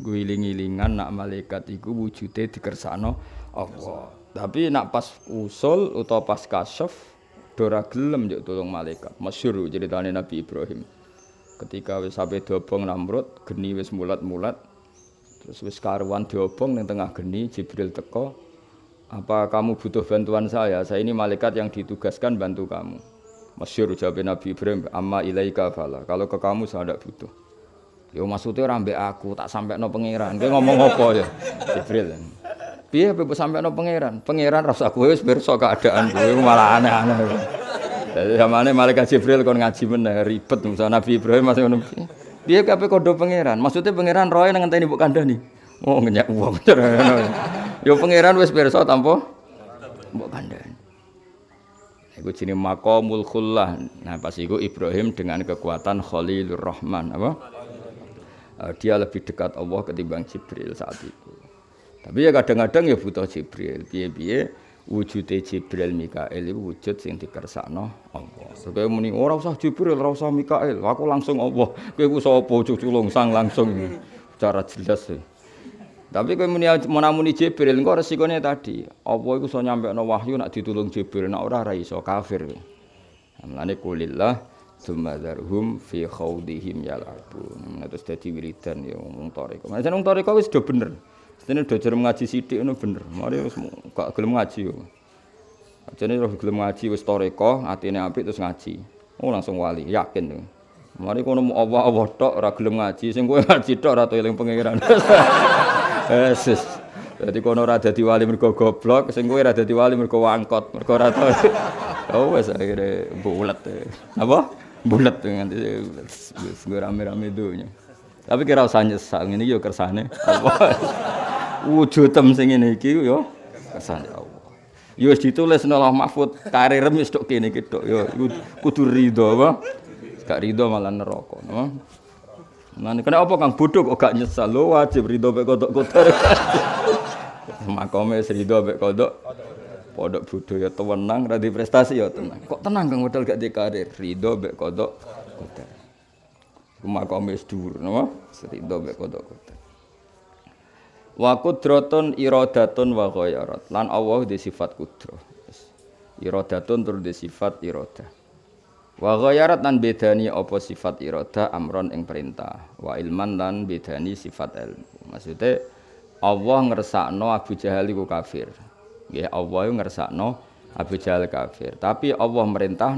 guling-gilingan nak malaikat iku wujude dikersakno Allah tapi nak pas usul atau pas kasyaf Dora gelem juk tolong malaikat. Masyhur nih Nabi Ibrahim. Ketika wis sampe dobong Namrud, geni wis mulat-mulat. Terus wis karuan diobong yang tengah geni Jibril teko. Apa kamu butuh bantuan saya? Saya ini malaikat yang ditugaskan bantu kamu. Masyhur jawab Nabi Ibrahim, "Amma ilaika fala." Kalau ke kamu saya tidak butuh. Yo maksudnya orang aku tak sampai no pangeran. Dia ngomong apa ya? Jibril bebas sampai sampeno pangeran? Pangeran rasa kowe wes berso keadaan gue malah aneh-aneh. sama aneh malaikat Jibril kon ngaji meneh ribet musa Nabi Ibrahim masih ngono. Dia kape kondo pangeran? Maksudnya pangeran dengan nang ngenteni mbok nih. Oh ngenyak wong. <laughs> Yo pangeran wes berso tampo mbok kandhani. Iku jenenge makomul khullah. Nah pas iku Ibrahim dengan kekuatan Khalilur Rahman apa? Eh, dia lebih dekat Allah ketimbang Jibril saat itu. Tapi ya kadang-kadang ya butuh Jibril. Piye-piye wujude Jibril mikael itu wujud sing dikersakno Allah. Kowe muni oh, ora usah Jibril, ora usah Mikail, aku langsung Allah. Kowe ku sapa culung sang langsung cara jelas. Ya. Tapi kowe muni menamuni Jibril engko resikone tadi. Apa iku iso nyampekno wahyu nak ditulung Jibril, nak ora ora iso kafir. E. Mulane kulillah sumadharhum fi khawdihim yalabun. Nah, terus dadi wiridan ya wong toriko. Nah, jeneng toriko wis do bener. Ini udah jarum ngaji sidik ini bener. Mari harus gak gelem ngaji yo. Jadi roh gelem ngaji wis toreko, ini api terus ngaji. Oh langsung wali, yakin nih. Mari kono mau Allah Allah tok ora gelem ngaji, sing kowe ngaji tok ora yang pengiran. <laughs> Yesus. Jadi kono ora dadi wali mergo goblok, sing kowe ora dadi wali mergo wangkot, mergo ratu. <laughs> Oh wes akhirnya bulat. Apa? bulat dengan itu. Gue rame-rame dulu. Tapi kira usah nyesal ini yo kersane Allah. <laughs> Wujud tem sing ini iki yo kersane Allah. Yo wis ditulis nang Allah Mahfud karir wis tok kene iki tok yo kudu ridho apa? Gak ridho malah neraka, no? Nah, kena apa Kang bodoh kok gak nyesal lo wajib ridho be kodok kotor. <laughs> Makome ridho be kodok. Podok bodoh ya tenang, radi prestasi ya tenang. Kok tenang Kang modal gak karir ridho be kodok kotor. Rumah kami dhuwur nama Ridho be kota-kota. Wa droton irodaton wa Lan Allah di sifat kudro. Irodaton tur di sifat iroda Wa ghayarat lan bedani apa sifat iroda, amron ing perintah. Wa ilman lan bedani sifat ilmu. Maksudnya Allah ngersakno Abu Jahal iku kafir. ya Allah ngersakno Abu Jahal kafir. Tapi Allah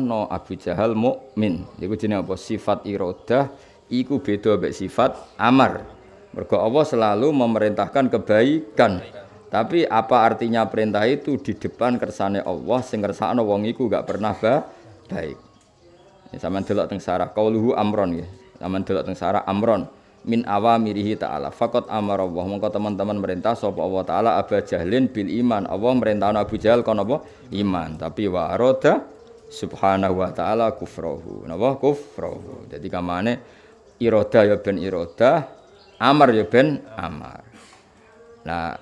no Abu Jahal mukmin. Iku jenenge apa? Sifat iroda iku beda mbek sifat amar. Mergo Allah selalu memerintahkan kebaikan. Tapi apa artinya perintah itu di depan kersane Allah sing kersane wong iku gak pernah ba baik. Ya, sama delok teng sarah qauluhu amron ya. Sama delok teng sarah amron min awamirihi ta'ala Fakot amar Allah mongko teman-teman merintah sapa Allah taala Abu Jahlin bil iman Allah ana Abu Jahal kon apa iman tapi wa arada subhanahu wa ta'ala kufrahu napa kufrahu dadi kamane iroda ya ben iroda, amar ya ben amar. Nah,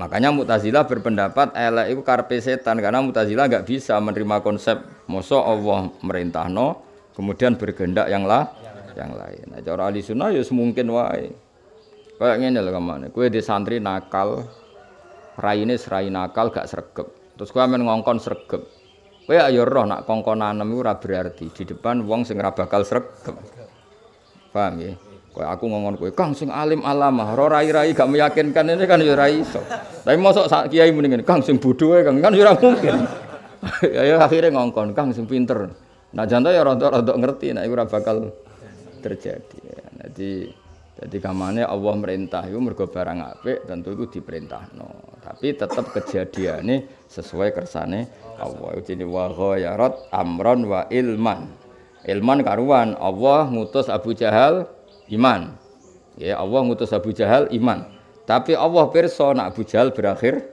makanya Mutazila berpendapat elek itu karpe setan karena Mutazila nggak bisa menerima konsep Moso Allah merintahno kemudian bergendak yang lah yang lain. Nah, cara ahli sunnah ya semungkin wae. Kayak ngene lho kamane. Kowe di santri nakal, raine serai nakal gak sregep. Terus kowe amen ngongkon sregep. Kowe ayo ya ya roh nak kongkonan nemu berarti di depan wong sing bakal sregep. Paham ya? aku ngomong kau, Kang sing alim alamah, ora rai-rai gak meyakinkan ini kan jurai. Ya iso. Tapi masuk saat kiai mendingin, Kang sing bodoh Kang kan ya mungkin. <laughs> Ya, ya akhirnya ngongkon, Kang sing pinter. Nah jantan ya rontok-rontok ngerti, nah itu bakal terjadi. Jadi jadi kamane Allah merintah itu mergo barang apik tentu itu diperintah. Tapi tetap kejadian ini sesuai kersane Allah. Jadi wa ghayarat amron wa ilman. Ilman karuan, Allah ngutus Abu Jahal iman. Ya, Allah ngutus Abu Jahal iman. Tapi Allah perso nak Abu Jahal berakhir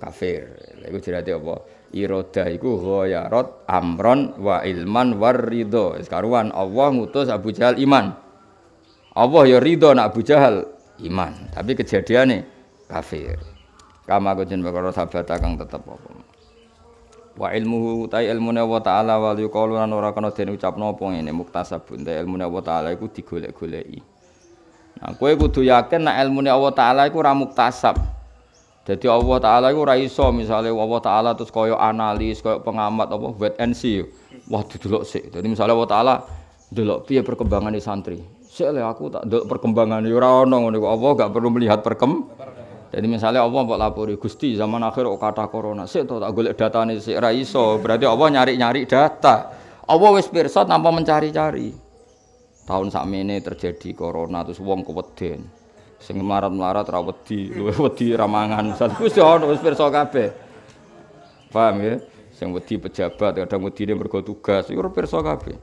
kafir. Iku jerate apa? Iroda iku ghayarat amron wa ilman war ridho. Karuan Allah ngutus Abu Jahal iman. Allah ya ridho nak Abu Jahal iman. Tapi kejadian nih kafir. Kama kujin perkara sabata kang tetap apa wa ilmuhu tai ilmune wa ta'ala wal yuqalu lan ora kena den ucapno apa ngene muktasabun ta ilmune wa ta'ala iku digolek-goleki nah kowe kudu yakin nek ilmune Allah taala iku ora muktasab jadi Allah taala iku ora iso misale Allah taala terus kaya analis kaya pengamat apa wet and see wah didelok sih. jadi misale Allah taala delok piye di santri sik aku tak delok perkembangan, ora ono ngene Allah gak perlu melihat perkembangan jadi misalnya Allah mbok lapori Gusti zaman akhir kok kata corona sik tak golek datane sik ra iso. Berarti Allah nyari-nyari data. Allah wis pirsa tanpa mencari-cari. Tahun sakmene terjadi corona terus wong keweden. Sing melarat-melarat ra wedi, luwih wedi ra mangan. Wis <laughs> ono wis pirsa kabeh. Paham ya? Sing wedi pejabat kadang wedine mergo tugas, iku pirsa kabeh.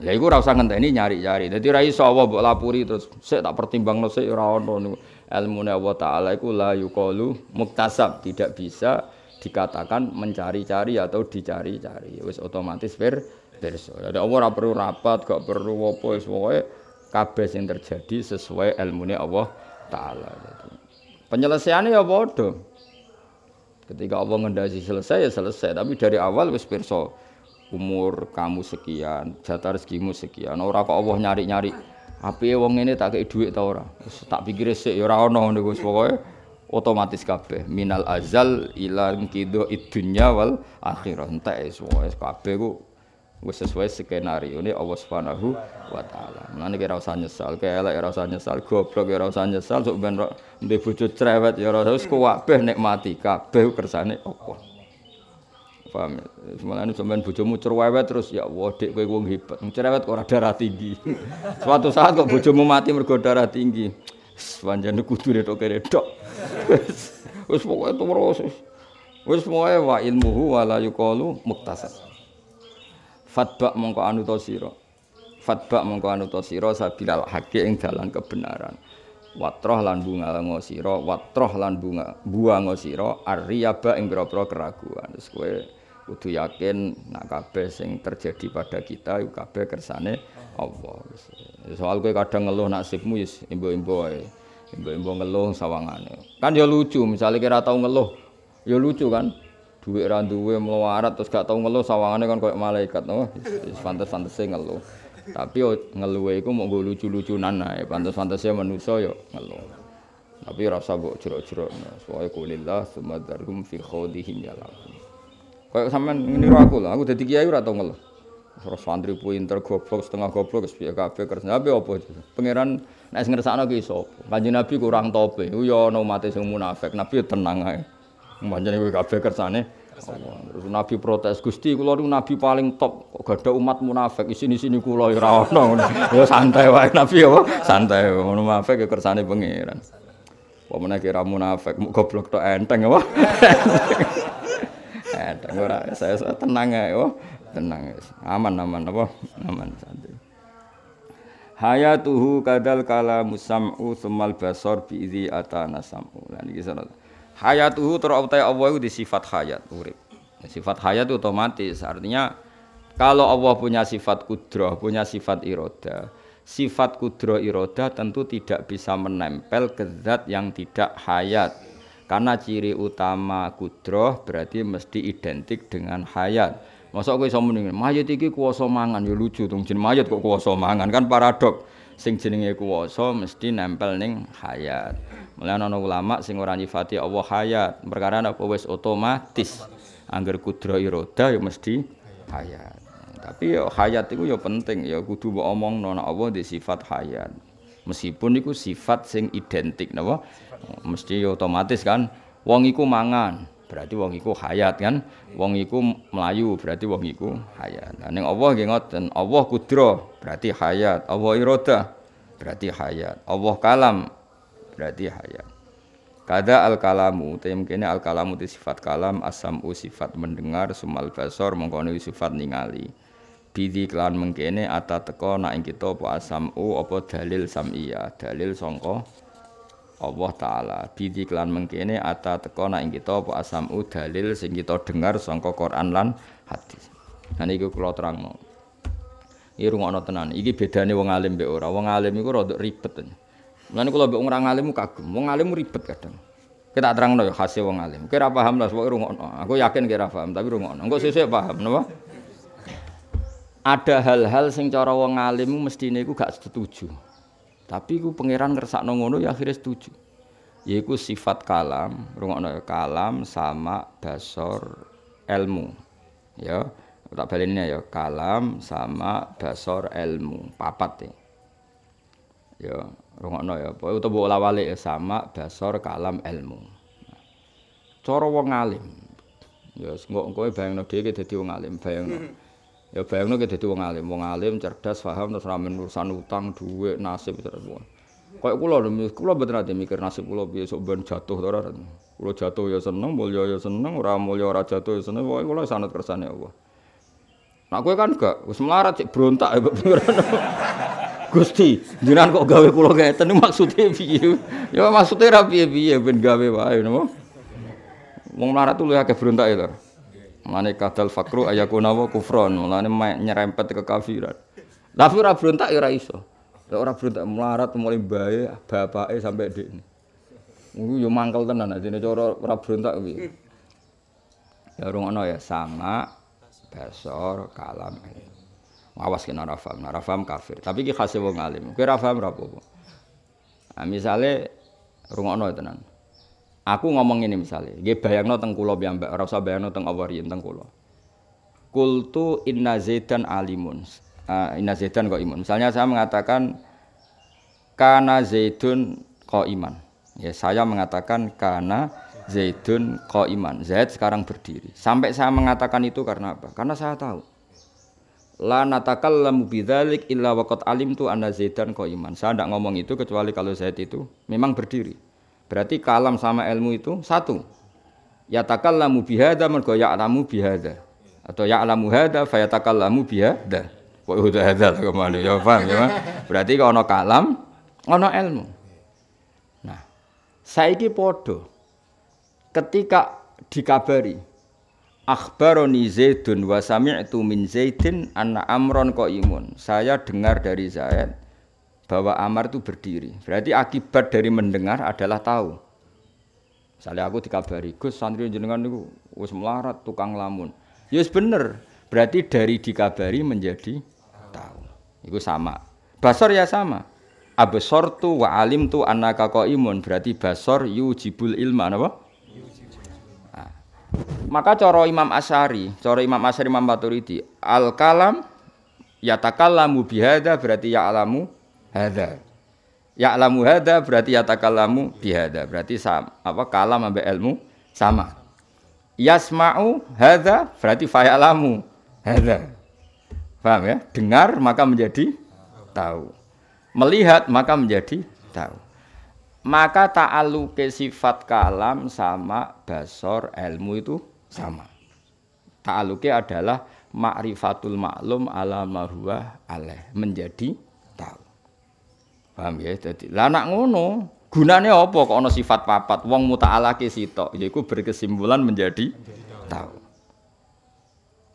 Ya iku ora usah ngenteni nyari-nyari. Dadi ra iso Allah mbok lapori terus sik tak pertimbangno sik ora ono niku ilmu wa ta'ala itu la yukalu muktasab tidak bisa dikatakan mencari-cari atau dicari-cari wis otomatis per berso ada Allah perlu rapat gak perlu apa semuanya kabeh yang terjadi sesuai ilmunya Allah taala penyelesaiannya ya bodoh ketika Allah ngendasi selesai ya selesai tapi dari awal wis perso umur kamu sekian jatah rezekimu sekian ora kok Allah nyari-nyari Api wong ini tak kayak duit tau ora. Tak pikir sih ya ora ono gos pokoknya otomatis kape minal azal ilang kido idunya wal akhirah entek semua kabeh ku wis sesuai skenario ini Allah Subhanahu wa taala. Mulane kira usah nyesal, kelek ora usah nyesal, goblok ora usah nyesal sok ben ndek bojo cerewet ya ora usah kuwabeh nikmati kabeh kersane Allah. Paham. ini ya? sampai bojomu cerewet terus ya Allah dek gue wong hebat. Cerewet kok darah tinggi. <laughs> Suatu saat kok bojomu mati mergo darah tinggi. ini kudu retok retok. <laughs> Wis pokoke terus. Wis pokoknya wa ilmuhu wa la yukalu muktasat. fatbak mongko anu tosiro. Fatbak mongko anu tosiro sira sabilal haki yang dalam kebenaran. watroh lan bunga lango watroh lan bunga buang ngosiro arriyaba ing pira keraguan terus kudu yakin nak kabeh sing terjadi pada kita iku kabeh kersane Allah. Soal kowe kadang ngeluh nasibmu wis imbo-imbo ae. Imbo-imbo ngeluh sawangane. Kan ya lucu, misalnya kira tau ngeluh, ya lucu kan? Duit ra duwe melarat terus gak tau ngeluh sawangane kan koyo malaikat. Oh, pantes pantes ngeluh. Tapi ya ngeluh iku mau lucu-lucunan ae, pantes-pantese manusa yo ya ngeluh. Tapi rasa mbok jeruk-jeruk. Wa semua darum fi ya yalaqun. Kayak sama ngeniru aku lah, aku dadi kiai ora tau ngeluh. Terus santri pinter goblok setengah goblok wis piye kabeh kersa ape apa pangeran nek sing ngersakno ki sapa? Nabi kurang tope, Uyo, ya ana umat munafik, Nabi tenang aja. Manjane kowe kabeh kersane Terus Nabi protes, Gusti kula niku nabi paling top, kok gak ada umat munafik isini-sini kula ora ono. <laughs> Ya santai wae Nabi apa? Santai munafik ya kersane pangeran. Apa meneh kira munafik, goblok tok enteng apa? <laughs> Ora saya, tenang ya, Oh, tenang Aman aman apa? Aman santai. Hayatuhu kadal kala musam'u u semal bi atana sam'u. u. iki salat. Hayatuhu terutai Allah di sifat hayat urip. Sifat hayat itu otomatis artinya kalau Allah punya sifat kudroh, punya sifat iroda, sifat kudroh iroda tentu tidak bisa menempel ke zat yang tidak hayat karena ciri utama kudroh berarti mesti identik dengan hayat. Masa kowe iso muni mayit iki kuwasa mangan ya lucu tung jeneng mayit kok kuwasa mangan kan paradok. Sing jenenge kuwasa mesti nempel ning hayat. Mulane ana ulama sing orang nyifati Allah hayat, perkara apa wis otomatis. Angger kudroh iroda ya, ya mesti hayat. Tapi ya hayat itu ya penting ya kudu mbok omongno nek Allah di sifat hayat. Meskipun itu sifat sing identik napa? Mesti otomatis kan wong iku mangan, berarti wong iku hayat kan. Wong iku melayu, berarti wong iku hayat. Nah ning Allah nggih ngoten, Allah kudro berarti hayat. Allah irota, berarti hayat. Allah kalam, berarti hayat. Kada al kalamu, temkene al kalamu itu sifat kalam, asam u sifat mendengar, sumal basor, mengkono sifat ningali. Bidi kelawan mengkene ata teko nak ing kita apa asamu apa dalil samia dalil songko Allah taala. Bidi klan mengkene ata teko nak ing kita apa asamu dalil sing kita dengar songko Quran lan hadis. Nah niku kula terangno. Iki rungokno tenan. Iki bedane wong alim be ora. Wong alim iku rada ribet. Mulane kula mbek orang alim kagum. Wong alim ribet kadang. Kita terangno ya hasil wong alim. Kira paham lah sok rungokno. Aku yakin kira paham tapi rungokno. Engko sesuk paham no? ada hal-hal sing cara wong alim mesti iku gak setuju. Tapi iku pangeran ngersakno ngono ya akhirnya setuju. Yaiku sifat kalam, rungokno kalam sama basor ilmu. Ya, tak balennya ya kalam sama basor ilmu, ya, ya, papat ya. Ya, rungokno ya, utawa lawale ya sama basor kalam ilmu. Nah, cara wong alim. Ya, engko kowe bayangno dhewe dadi wong alim, bayangno. <laughs> Ya bayangno ke dadi wong alim, wong alim cerdas, paham terus ramen urusan utang, duit, nasib terus. Kayak kula kula mboten ate mikir nasib kula besok sok ben jatuh to ora. jatuh ya seneng, mulya ya seneng, ora mulya ora jatuh ya seneng, pokoke kula sanut kersane Allah. Nah kowe kan gak wis melarat cek brontak ya pengiran. <laughs> Gusti, jenengan kok gawe kula ngeten maksudnya piye? Ya maksudnya ra biye piye ben gawe wae napa? Wong melarat tuh lu ya brontak ya Mulane kadal fakru ayakuna wa kufron, mulane nyerempet ke Tapi ora brontak ya ora iso. Ora brontak melarat mulai bae bapake sampai dekne. Iku yo mangkel tenan dene cara ora brontak kuwi. Ya rung ana ya sama basor kalam. Eh. Awas kena rafam, rafam kafir. Tapi iki khase wong alim. Kowe ora paham ora apa Nah, misale rungokno ya tenan. Aku ngomong ini misalnya, gue tentang teng biang mbak rasa bayang bayangno teng Allah tentang teng Kul Kultu inna zaidan alimun. Uh, inna zaidan kok imun. Misalnya saya mengatakan karena zaidun kok iman. Ya, saya mengatakan karena zaidun kok iman. Zaid sekarang berdiri. Sampai saya mengatakan itu karena apa? Karena saya tahu. La mubidalik ilah illa alim tu anda zaidan kok iman. Saya tidak ngomong itu kecuali kalau Zaid itu memang berdiri. Berarti kalam sama ilmu itu satu. Ya takallamu bihada mergo ya'lamu bihada. Atau ya'lamu fa yatakallamu bihada. Kok udah hada kemana ya paham ya. Berarti kalau ono kalam, ono ilmu. Nah, saiki podo. Ketika dikabari Akhbaroni Zaidun wa sami'tu min Zaidin anna amron imun Saya dengar dari Zaid bahwa amar itu berdiri. Berarti akibat dari mendengar adalah tahu. Misalnya aku dikabari, Gus santri jenengan itu wis melarat tukang lamun. Ya yes, bener. Berarti dari dikabari menjadi tahu. Itu sama. Basor ya sama. Abesor tu wa alim tu anaka imun. Berarti basor yujibul ilma. Apa? Nah. Maka coro Imam Asari, coro Imam Asari Imam Baturidi, al kalam ya yatakallamu bihada berarti ya alamu ya alamu hadza berarti ya yatakallamu bihadza. Berarti sam apa kalam ambek ilmu sama. Yasma'u hadza berarti fa'alamu hadza. Paham ya? Dengar maka menjadi tahu. Melihat maka menjadi tahu. Maka ke sifat kalam sama basor ilmu itu sama. ke adalah makrifatul maklum ala mahuwa alaih. Menjadi Paham ya? Jadi lanak ngono, gunane apa kok ana sifat papat? Wong muta'alake sitok yaiku berkesimpulan menjadi tahu.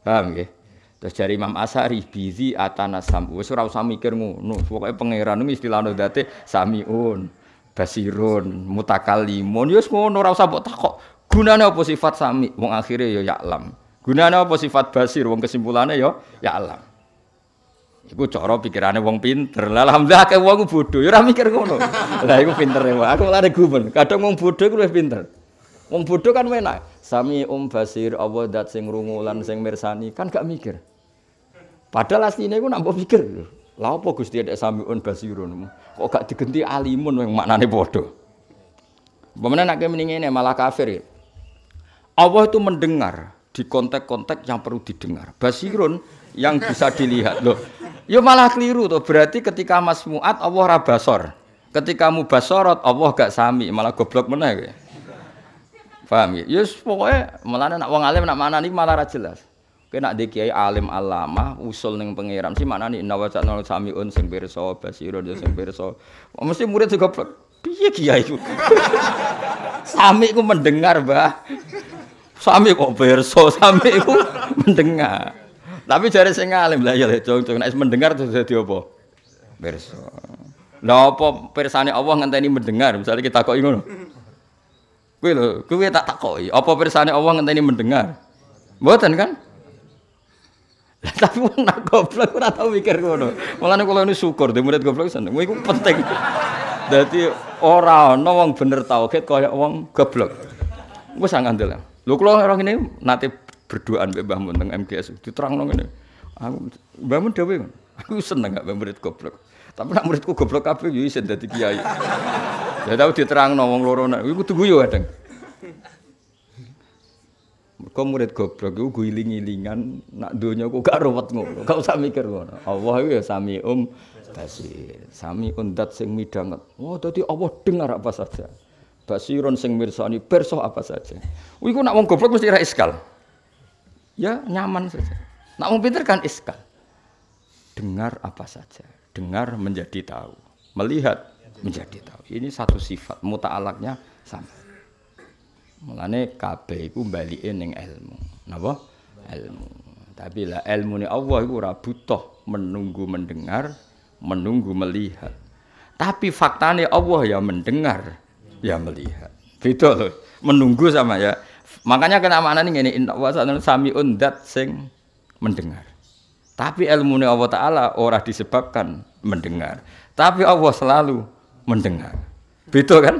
Paham ya? Terus dari Imam Asari bizi atana samu. Wis ora usah mikir ngono. Pokoke pangeran iki istilahno date samiun, basirun, mutakalimun. Ya wis ngono ora usah mbok takok. Gunane apa sifat sami? Wong akhire ya ya'lam. Gunane apa sifat basir? Wong kesimpulannya ya ya'lam. Iku cara pikirannya wong pinter. Lah alhamdulillah akeh wong bodho ya ora mikir ngono. Lah iku pinter wae. Ya, Aku lare gumen. Kadang wong bodho iku luwih pinter. Wong bodho kan enak. Sami um basir Allah dat sing rungu lan sing mirsani kan gak mikir. Padahal aslinya iku nak mikir. Lah apa Gusti ada samiun basirun? Kok gak digenti alimun yang maknane padha. Pemenang nak ngene malah kafir. Ya. Allah itu mendengar di kontak-kontak yang perlu didengar. Basirun yang bisa dilihat loh. Yo malah keliru tuh. Berarti ketika mas muat, Allah rabasor. Ketika mubasorot Allah gak sami, malah goblok mana ya. Paham ya? Yes, pokoknya malah nak wong alim nak mana nih malah ra jelas. Kowe nak di kiai alim alama usul ning pangeran sih mana nih inna waja'na samiun sing pirsa basirun ya sing pirsa. Mesti murid juga piye kiai itu. <laughs> sami ku mendengar, Mbah. Sami kok pirsa, sami ku mendengar. Tapi jare sing alim lah ya cung-cung nek mendengar terus dadi apa? Pirsa. Lah apa pirsane Allah ini mendengar? Misalnya kita kok ngono. Kuwi lho, kuwi tak takoki, apa pirsane Allah ini mendengar? Mboten kan? tapi wong nak goblok ora tau mikir ngono. Mulane kula ini syukur di murid goblok seneng. ikut penting. Dadi ora ana wong bener tauhid kaya wong goblok. Wis angandel. Lu kula orang ini nate berduaan mbek Mbah Mun teng MGS diterangno ngene. Aku Mbah Mun <laughs> Aku seneng gak murid goblok. Tapi nak muridku goblok kabeh yo iso dadi kiai. Ya <laughs> tau diterangno wong lorona, nek kudu guyu kadang. kau murid goblok gue guling-ilingan nak donya kok gak ruwet ngono. Gak usah mikir ngono. Allah ya sami um basir. Sami undat um sing midanget. Oh tadi Allah dengar apa saja. Basirun sing mirsani perso apa saja. Iku nak wong goblok mesti rai iskal ya nyaman saja. Nak mau pinter kan iska. Dengar apa saja. Dengar menjadi tahu. Melihat menjadi tahu. Ini satu sifat muta'alaknya sama. Mulane kabeh iku balike ning ilmu. Napa? Ilmu. Tapi lah ilmu ni Allah iku ora butuh menunggu mendengar, menunggu melihat. Tapi faktanya Allah ya mendengar, ya melihat. Beda loh. Menunggu sama ya Makanya kena maknanya ini inna wasanul sami dat sing mendengar. Tapi ilmu Allah Ta'ala ora disebabkan mendengar. Tapi Allah selalu mendengar. Betul kan?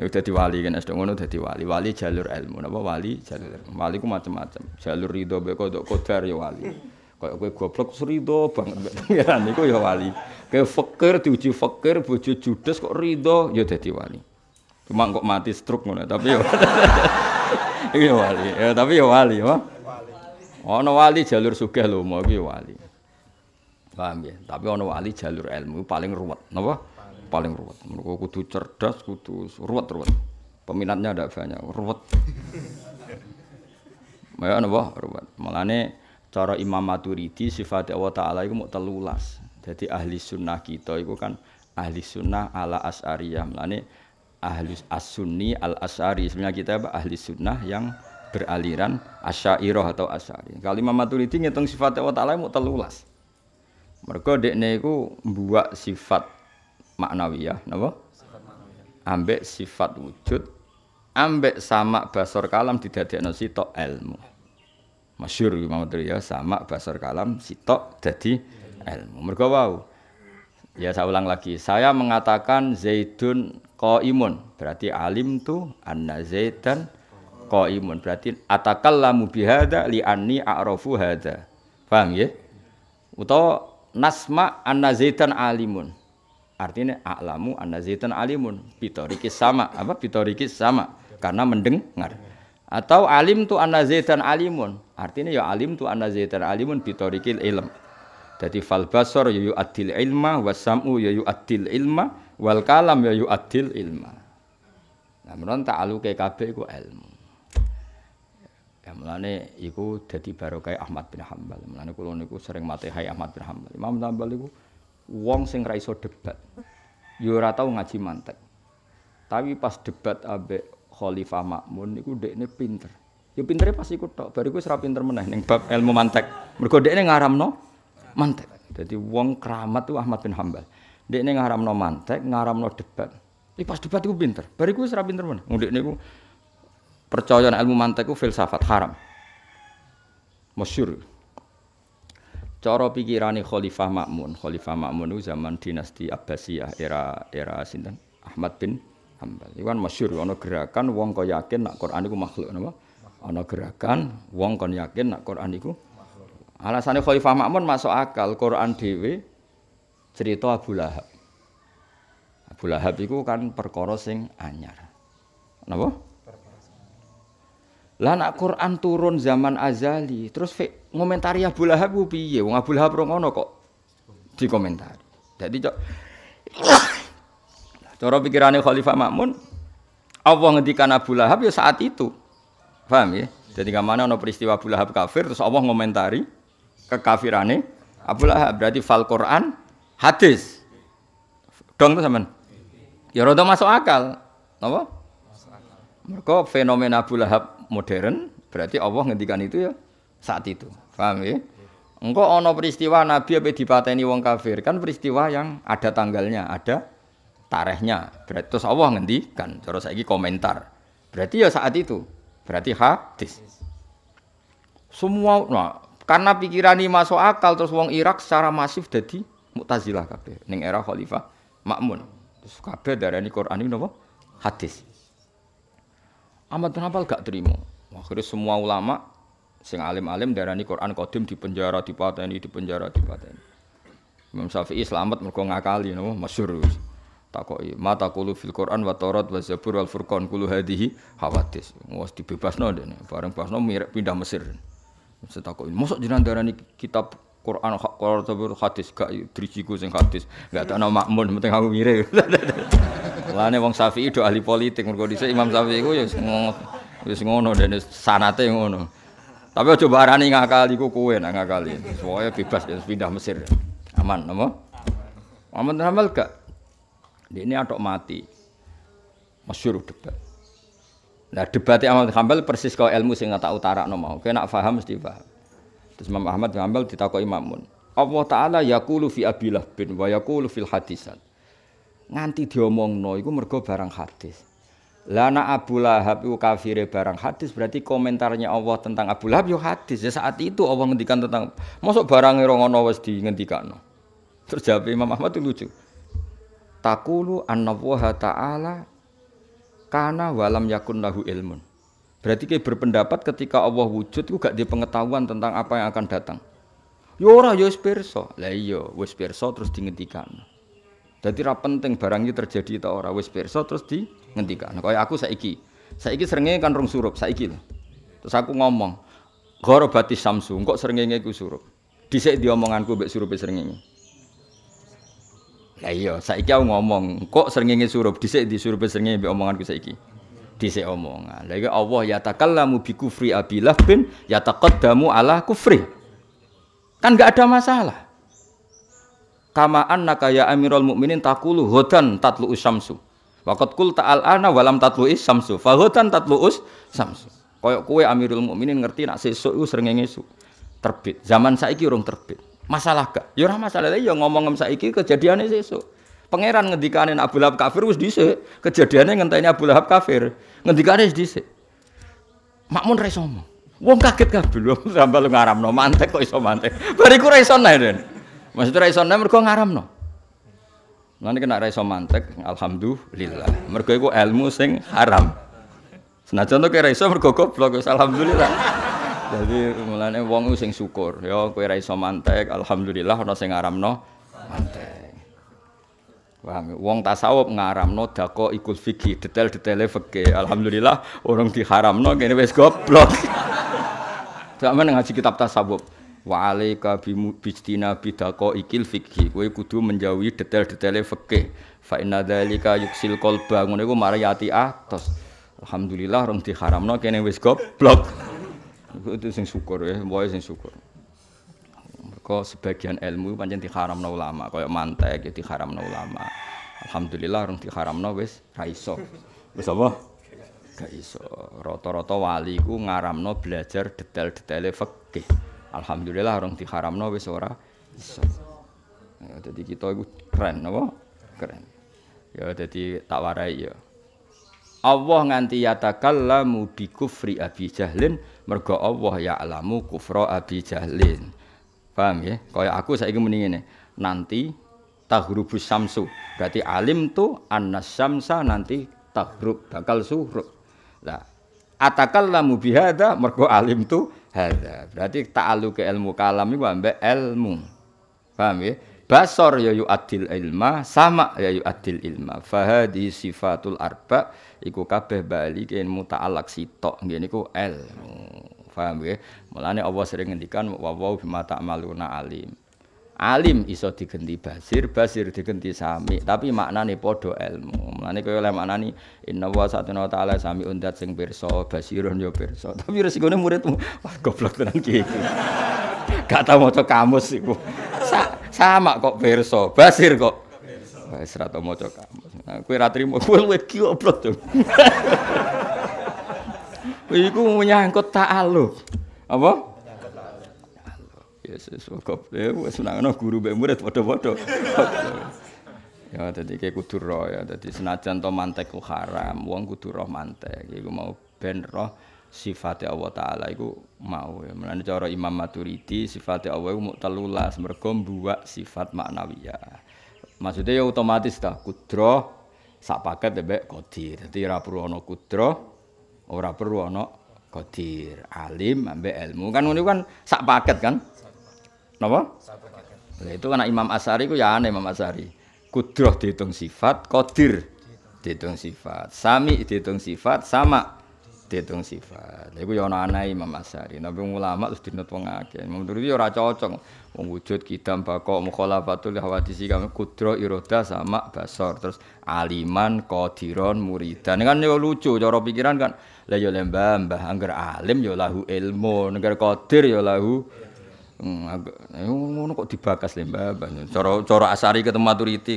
Itu jadi wali kan SD ngono dadi wali. Wali jalur ilmu. apa wali jalur ilmu. Wali ku macam-macam. Jalur ridho beko kodok kodar ya wali. Kayak gue goblok ridho banget mbek pangeran niku ya wali. Kayak fakir diuji fakir bojo judes kok ridho ya jadi wali. Cuma kok mati stroke ngono tapi ya. <laughs> Iki wali. Ya tapi ya wali, wah. Ana wali jalur sugih lho, mau iki ya wali. Paham ya? Tapi ana wali jalur ilmu paling ruwet, napa? Paling ruwet. Mergo kudu cerdas, kudu ruwet-ruwet. Peminatnya ada banyak, ruwet. Ya napa? Ruwet. Malane cara Imam Maturidi sifat Allah taala iku mau 13. Jadi ahli sunnah kita iku kan ahli sunnah ala as'ariyah. Mulane ahli as-sunni al-asari sebenarnya kita apa? ahli sunnah yang beraliran asyairah atau asari kalau Imam Maturidi ngitung sifat Allah Ta'ala mau telulas mereka dikne itu buat sifat maknawiyah napa? ambek sifat wujud ambek sama basor kalam didadekno sitok ilmu masyur Imam Maturidi ya sama basor kalam sitok jadi ilmu mereka wow ya saya ulang lagi saya mengatakan Zaidun qaimun berarti alim tu anna zaidan qaimun berarti atakallamu mubihada li anni a'rafu hada paham ya utawa nasma anna zaidan alimun artinya a'lamu anna zaidan alimun pitorikis sama apa pitorikis sama karena mendengar atau alim tu anna zaidan alimun artinya ya alim tu anna zaidan alimun pitorikil ilm jadi fal basar ya yu adil ilma wasam'u yu ya atil ilma wal kalam ya yu'adil ilma nah menon ta'aluke kabeh iku ilmu ya mulane iku dadi barokah Ahmad bin Hambal mulane kula niku sering hai Ahmad bin Hambal Imam Hambal iku wong sing ra iso debat ya ora tau ngaji mantek tapi pas debat ambek Khalifah Makmun iku dekne pinter ya pintere pas iku tok bar iku serap pinter meneh ning bab ilmu mantek mergo dekne ngaramno mantek jadi wong keramat tuh Ahmad bin Hambal Dek ini ngaram no mantek, ngaram no debat. Ini pas debat itu pinter. Bariku serap pinter mana? neng ini percaya ilmu mantek itu filsafat haram. Masyur. Cara pikirani Khalifah Makmun, Khalifah Makmun itu zaman dinasti Abbasiyah era era sinten? Ahmad bin Hambal. Iwan kan Ono gerakan wong kau yakin nak Quran iku makhluk Nama? Ono gerakan wong kau yakin nak Quran iku Alasannya Khalifah Makmun masuk akal Quran Dewi cerita Abu Lahab. Abu Lahab itu kan perkara sing anyar. Napa? Lah nak Quran turun zaman azali, terus fe, ngomentari Abu Lahab ku piye? Wong Abu Lahab rong ngono kok dikomentari. Jadi cok <coughs> Cara pikirannya Khalifah Makmun, Allah ngendikan Abu Lahab ya saat itu. Paham ya? Jadi mana ono peristiwa Abu Lahab kafir terus Allah ngomentari kekafirannya Abu Lahab berarti fal Quran hadis. Dong tuh zaman, Ya rada masuk akal. Apa? Mereka fenomena Abu Lahab modern berarti Allah ngendikan itu ya saat itu. Paham ya? Engko ana peristiwa Nabi apa dipateni wong kafir, kan peristiwa yang ada tanggalnya, ada tarehnya. Berarti terus Allah ngendikan terus lagi komentar. Berarti ya saat itu. Berarti hadis. Semua nah, karena pikiran ini masuk akal terus wong Irak secara masif jadi Mu'tazilah kabeh ning era Khalifah makmun, Terus kabeh darani Quran ini, napa? Hadis. Ahmad bin Hanbal gak terima. Akhirnya semua ulama sing alim-alim darani Quran kodim di penjara di dipateni di penjara di dipateni. Imam Syafi'i selamat mergo ngakali napa masyhur. Takoki mata kulu fil Quran wa Taurat wa Zabur wal Furqan kulu hadihi hawadis. Wes dibebasno dene. Bareng pasno mirip pindah Mesir. Mesti takoki, mosok jenengan darani kitab Quran hak Quran hadis gak drijiku sing hadis. Gak tak ana makmun penting aku ngire. <laughs> nih wong Syafi'i do ahli politik mergo dhisik Imam Syafi'i ku ya wis ngono dene sanate ngono. Tapi aja barani ngakali ku kowe nak ngakali. Soalnya bebas ya, pindah Mesir. Aman apa? Aman amal gak? Ini atok mati. Masyur debat. Nah debatnya Amal Hamzah persis kau ilmu sing tak utara no mau. Kena nak faham mesti faham. Terus Imam Ahmad bin Hanbal ditakoi Mamun. Allah Ta'ala yakulu fi abilah bin wa yakulu fil hadisan. Nganti no, itu mergo barang hadis. Lana Abu Lahab itu kafire barang hadis berarti komentarnya Allah tentang Abu Lahab itu hadis. Ya saat itu Allah ngendikan tentang masuk barang ora ngono wis di ngendikano. Terus jawab Imam Ahmad itu lucu. Takulu anna Allah Ta'ala kana walam yakun lahu ilmun. Berarti kayak berpendapat ketika Allah wujud itu gak dia pengetahuan tentang apa yang akan datang. Yo ya ora yo ya wis pirsa. Lah iya, wis pirsa terus dingentikan. Dadi ra penting barang iki terjadi ta ora, wis pirsa terus dingentikan. Nah, kaya aku saiki. Saiki serenge kan rung surup saiki lho. Terus aku ngomong, "Ghorobati samsu, kok serengenge iku surup?" Dhisik diomonganku mbek surupe serengenge. Lah iya, saiki aku ngomong, "Kok serengenge surup?" Dhisik disurupe serengenge mbek omonganku saiki dhisik omongan. Lha iki Allah ya takallamu bi kufri Abilah bin ya taqaddamu ala kufri. Kan enggak ada masalah. Kama annaka ya Amirul Mukminin takulu hodan tatlu usamsu. Waqat kul ta'al ana walam tatlu isamsu. Fa hodan tatlu us samsu. Koyok kue Amirul Mukminin ngerti nak sesuk iku srengenge esuk. Terbit. Zaman saiki urung terbit. Masalah gak? Ya ora masalah. Ya ngomong saiki kejadiane sesuk pangeran ngendikane Abu Lahab kafir wis dhisik. Kejadiannya ngenteni Abu Lahab kafir. Ngendikane wis dhisik. Makmun ra iso Wong kaget kabeh lho, <laughs> sambal ngaramno mantek kok iso mantek. Bariku ra iso nae, Den. Maksudnya ra iso nae mergo ngaramno. Nanti kena ra iso mantek, alhamdulillah. Mergo iku ilmu sing haram. Senajan to kira iso mergo goblok, alhamdulillah. Jadi mulane wong sing syukur, ya kowe ra iso mantek, alhamdulillah ana sing ngaramno mantek. Paham? Ya? Wong tasawuf ngaramno dako ikul fikih, detail-detailnya fikih. Alhamdulillah orang diharamno kene wes goblok. <laughs> Sampeyan ngaji kitab tasawuf. Wa alaika bistina bidako ikil fikih. Kue kudu menjauhi detail-detailnya fikih. Fa inna dzalika yuksil qalba. Ngono iku mari ati Alhamdulillah orang diharamno kene wes goblok. Itu sing syukur ya, boy sing syukur mereka sebagian ilmu pancen diharamno ulama, kaya mantek ya diharamno ulama. Alhamdulillah orang diharamno wis ra iso. Wis apa? Gak iso. Rata-rata wali ku ngaramno belajar detail-detaile fikih. Alhamdulillah orang diharamno wis ora iso. Ya, jadi kita itu keren apa? Keren. Ya jadi tak warai ya. Allah nganti yatakallamu bi kufri Abi Jahlin mergo Allah ya alamu kufra Abi Jahlin Paham ya? kalau aku saiki muni ngene. Nanti tahrubus samsu. Berarti alim tu annas samsa nanti tahrub bakal suruh Lah atakallamu bihada mergo alim tu hada. Berarti ta'alu ke ilmu kalam iku ambek ilmu. Paham ya? Basor ya yu'adil ilma, sama ya yu'adil ilma. Fahadi sifatul arba iku kabeh bali ke ilmu ta'alak sitok. Nggih ku ilmu. Makanya ya? Mulane Allah sering ngendikan wa wa bima ta'maluna alim. Alim iso digenti basir, basir digenti sami, tapi maknani podo ilmu. Mulane kaya oleh maknane inna wa satuna ta'ala sami undat sing pirsa, basirun yo ya pirsa. <laughs> Tapi resikone muridmu wah goblok tenang ki iki. <laughs> Gak tau maca kamus iku. Sa sama kok pirsa, basir kok Wis ra tau kamus. Nah, kowe ratri trimo, <laughs> kowe goblok to. Iku menyangkut ta'aluf. Apa? Yesus eh, senang senangno guru mbek murid bodoh padha ya dadi kayak kudu roh ya dadi senajan to mantek ku haram, uang kudu roh mantek. Iku mau ben roh sifate Allah taala iku mau ya. Mulane cara Imam Maturidi sifatnya Allah iku mung 13 mergo mbuwak sifat maknawiyah. Maksudnya ya otomatis dah kudroh sak paket mbek qadir. Dadi ora perlu ana kudroh Ora perlu ana qadir, alim ambek ilmu. Kan ngono kan sak paket kan? Napa? Nah, itu kan Imam Asari ku ya aneh Imam Asari. Kudroh dihitung sifat, qadir dihitung sifat, sami dihitung sifat, sama dihitung sifat. Iku ya ana aneh Imam Asari. Nabi ulama terus dinut wong menurut dia Turdi ora cocok. Wong wujud kidam bako mukhalafatul hawadisi kami kudro iroda sama basor terus aliman qadiron muridan. kan ya lucu cara pikiran kan. Lah ya lembah mbah angger alim yo lahu ilmu, negara qadir yo lahu hmm, eh, ngono kok dibakas lembah mbah. Cara cara asari ketemu maturiti.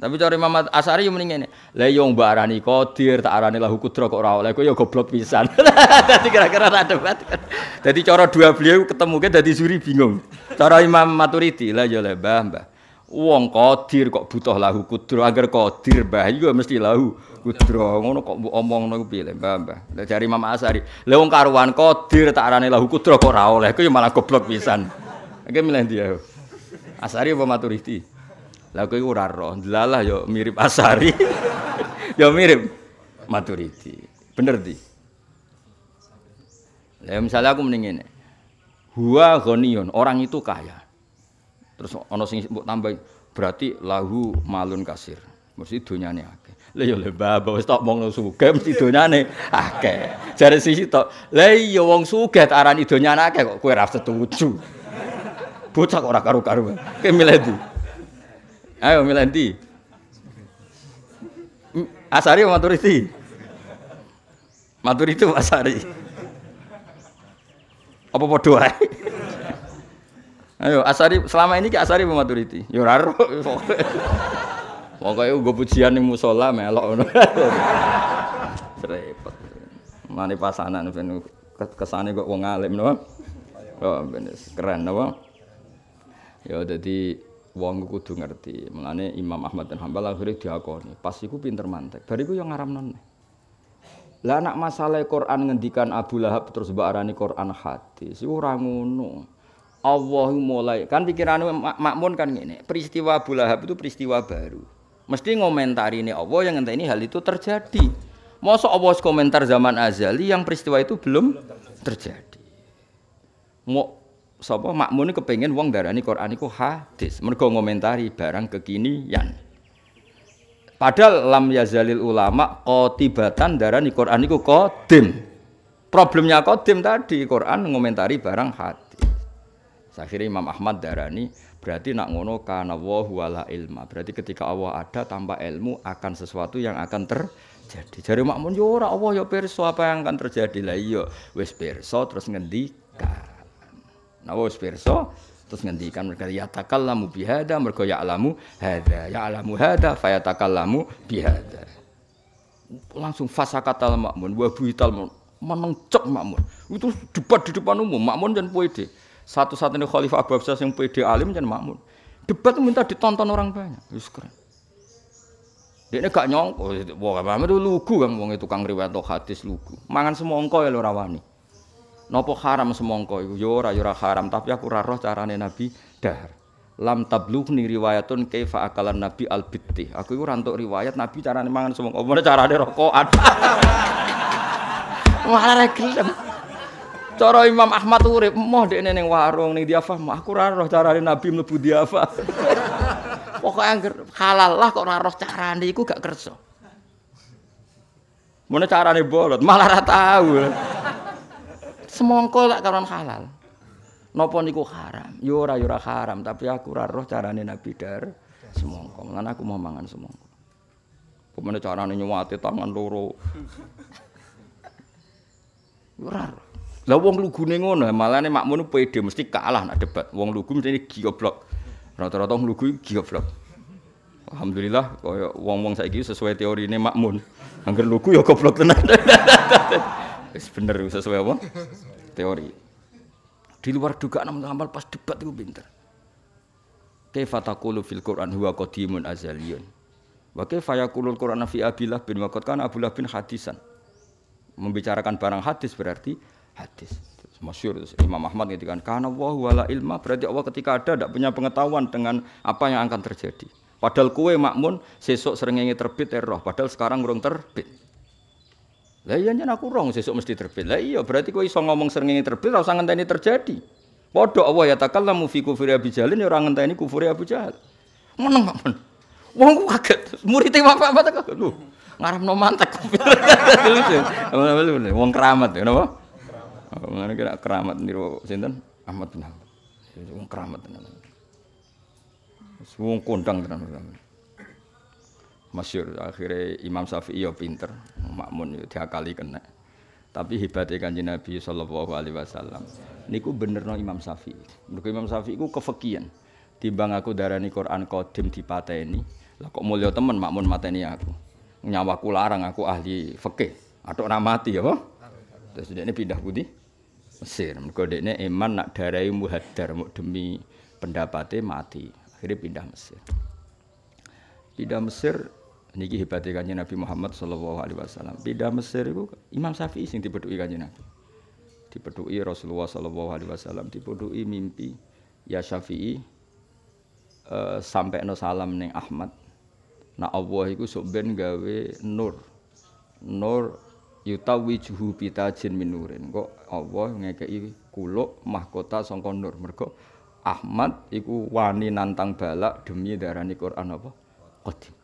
Tapi cara Imam Asari yang mending ini, Lah yo mbak arani qadir, tak arani lahu kudro kok ora oleh. ya goblok pisan. tadi <laughs> kira-kira ada debat. jadi cara dua beliau ketemu ke dadi suri bingung. Cara Imam Maturiti lah yo mbah. Wong kodir kok butuh lahu kudro agar kodir mbah Juga iya mesti lahu kudro ngono kok mbok omongno ku piye mbah mbah Mama Asari Lewong karuan kodir tak arane lahu kudro kok ora oleh ku malah goblok pisan iki milih dia Asari apa Maturidi lah kowe ora roh delalah yo mirip Asari <laughs> yo mirip Maturiti. bener di Lah misalnya aku mendingin huwa ghaniyun orang itu kaya Terus ana sing mbok tambah berarti lahu malun kasir. Mesti donyane akeh. Lah ya le mbah wis tak omongno sugih mesti donyane akeh. Jare sisi tok, lah ya wong sugih arani donyane akeh kok kowe ra setuju. Bocah kok ora karo-karo. Kowe milih ndi? Ayo milih ndi? Asari maturiti. Maturiti Asari. Apa padha ae? Ayo Asari selama ini ki Asari maturiti. Yo ya raro. pokoknya Pokoke uga pujian ning musala melok ngono. Repot. Mane pasanan ben kesane kok wong alim napa? Oh, ben keren loh. Ya dadi wong kudu ngerti. Mulane Imam Ahmad bin Hambal akhire diakoni, pas iku pinter mantek. Bariku yo ngaramnon. Lah anak masalah Quran ngendikan Abu Lahab terus mbok arani Quran hadis. Si ora ngono. Allahu mulai. Kan pikirannya mak makmun kan ini. Peristiwa bulan itu peristiwa baru. Mesti ngomentari ini Allah yang entah ini hal itu terjadi. Masa Allah komentar zaman azali yang peristiwa itu belum terjadi. Mau sapa makmune uang wong darani Quran itu hadis. Mergo ngomentari barang kekinian. Padahal lam yazalil ulama qatibatan darani Quran iku qadim. Problemnya qadim tadi Quran ngomentari barang hadis. Akhirnya Imam Ahmad darani berarti nak ngono karena wahu wala ilma. Berarti ketika Allah ada tanpa ilmu akan sesuatu yang akan terjadi. Jadi makmun yo ya ora Allah yo ya pirsa apa yang akan terjadi lah iya wis pirsa terus ngendikan. Nah wis pirsa terus ngendikan mereka ya takallamu bihada mergo ya alamu hada ya alamu hada fayatakallamu bihada. Langsung kata makmun wa buital menengcep makmun. Itu debat di depan umum makmun dan poede. Satu-satunya khalifah Abu Hafsah yang PD alim dan makmun. Debat minta ditonton orang banyak. Wis keren. Dia ini gak nyongko, oh, wah Muhammad itu lugu kan, wong itu kang riwayat hadis lugu. Mangan semongko ya lo rawani. Nopo haram semongko iku yo ya raya haram, tapi aku ora roh carane Nabi dahar. Lam tablughni riwayatun kaifa akalan Nabi al bitti. Aku itu rantok riwayat Nabi carane mangan semongko, mana carane rokokan. <laughs> Malah ra gelem. Cara Imam Ahmad urip, moh dek neng warung ning diafah, aku raro cara carane Nabi mlebu diafah. <laughs> Pokoknya angger halal lah kok raro cara carane iku gak kerso. cara carane bolot, malah rata tahu. Semongko tak karon halal. nopo niku haram? yura ya yura ya haram, tapi aku raro cara carane Nabi dar semongko. Lan aku mau mangan semongko. cara carane nyuwati tangan loro. Yurar. Lah wong ning ngono, malah nek Makmunu pede mesti kalah nak debat. Wong lugu mesti goblok. Rata-rata wong lugu goblok. Alhamdulillah koyo wong-wong saiki sesuai teori ini makmun. Angger lugu ya goblok tenan. <laughs> Wis bener sesuai apa? Teori. Di luar dugaan amal pas debat itu pinter. Kaifa taqulu fil Qur'an huwa qadimun azaliyun. Wa kaifa yaqulul Qur'ana fi Abilah bin waqad kana Abulah bin hadisan. Membicarakan barang hadis berarti hadis. Masyur Imam Ahmad ngetikan karena Allah wala ilma berarti Allah ketika ada tidak punya pengetahuan dengan apa yang akan terjadi. Padahal kue makmun sesok serengenge terbit roh Padahal sekarang kurang terbit. Lah iya nyana kurang sesok mesti terbit. Lah iya berarti kue iso ngomong serengenge terbit rasa ini terjadi. Waduh Allah ya takallamu fi kufri Abi Jahlin orang ya ora ini kufuri Abu Jahal. Meneng makmun. Wong ku kaget. Muridnya apa apa tak lho. no mantek. <laughs> Wong keramat ya kenapa Mengenai kira keramat niru sinten Ahmad bin Hambal. Wong keramat tenan. Wong kondang tenan. Masyur akhirnya Imam Syafi'i ya pinter, makmun ya diakali kena. Tapi hebatnya ikan Nabi sallallahu alaihi wasallam. Niku no Imam Syafi'i. Mergo Imam Syafi'i ku kefakian. Timbang aku darani Quran qadim ini. lah kok mulio temen makmun mateni aku. Nyawaku larang aku ahli fakih. Atau ora mati ya, Terus ini pindah putih. Mesir. Mereka ini iman nak darai muhadar demi pendapatnya mati. Akhirnya pindah Mesir. Pindah Mesir niki hebatnya Nabi Muhammad sallallahu alaihi wasallam. Pindah Mesir itu Imam Syafi'i yang dipeduki kanjeng Nabi. Dipeduki Rasulullah sallallahu alaihi wasallam, dipeduki mimpi ya Syafi'i e, eh, sampai no salam neng Ahmad. Nah Allah itu sok gawe nur. Nur pita jin minurin kok Allah ngekei kuluk mahkota songkon nur mergo Ahmad iku wani nantang balak demi darani Quran apa qadim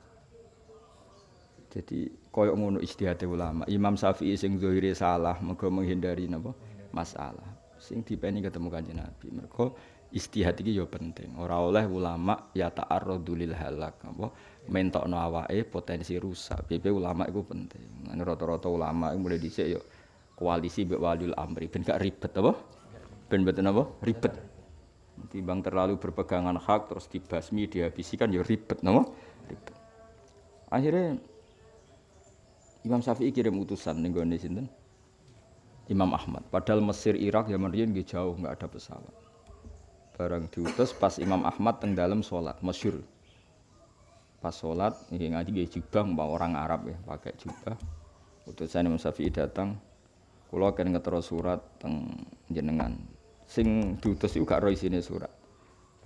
jadi koyok ngono istihate ulama Imam Syafi'i sing zahire salah mergo menghindari napa masalah sing dipeni ketemu kanjeng Nabi mergo istihad iki yo ya penting ora oleh ulama ya ta'arradu lil halak apa mentokno awake potensi rusak. Bp ulama itu penting. Lan rata-rata ulama itu mulai dhisik yo koalisi mbek waliul amri ben gak ribet apa? Ben mboten apa? Ribet. Timbang terlalu berpegangan hak terus dibasmi dihabisi kan yo ribet napa? Ribet. Akhirnya Imam Syafi'i kirim utusan nih gone sinten? Imam Ahmad. Padahal Mesir, Irak, Yaman riyen nggih jauh nggak ada pesawat. Barang diutus pas Imam Ahmad teng dalam sholat. masyhur pas sholat ya ngaji gaya jubah mbak orang Arab ya pakai jubah utusan Imam Syafi'i datang kalau akan ngetero surat teng jenengan sing diutus juga gak roh surat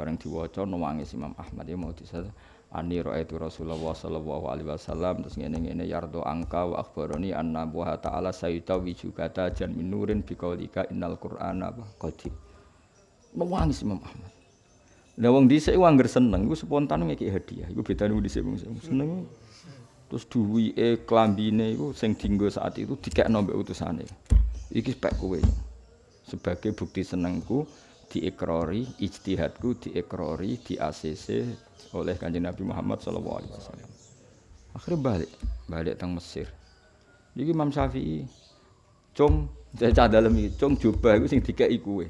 bareng diwocor nangis Imam Ahmad ya mau disana ani itu Rasulullah sallallahu alaihi wasallam terus ini ini yardo angka wa akhbaroni anna nabuha ta'ala sayutawi juga jan minurin biqaulika innal apa kodi nangis Imam Ahmad Nah wong dhisik ku anggere seneng iku spontan ngeki hadiah. Iku bedane wong dhisik wong seneng. Terus duwike klambine iku sing dienggo saat itu dikekno mbek utusane. Iki spek kowe. Sebagai bukti senengku diikrori, ijtihadku diikrori, di ACC oleh Kanjeng Nabi Muhammad sallallahu alaihi wasallam. Akhirnya balik, balik tang Mesir. Jadi Imam Syafi'i cung cah dalam iki cung jubah iku sing dikei kue,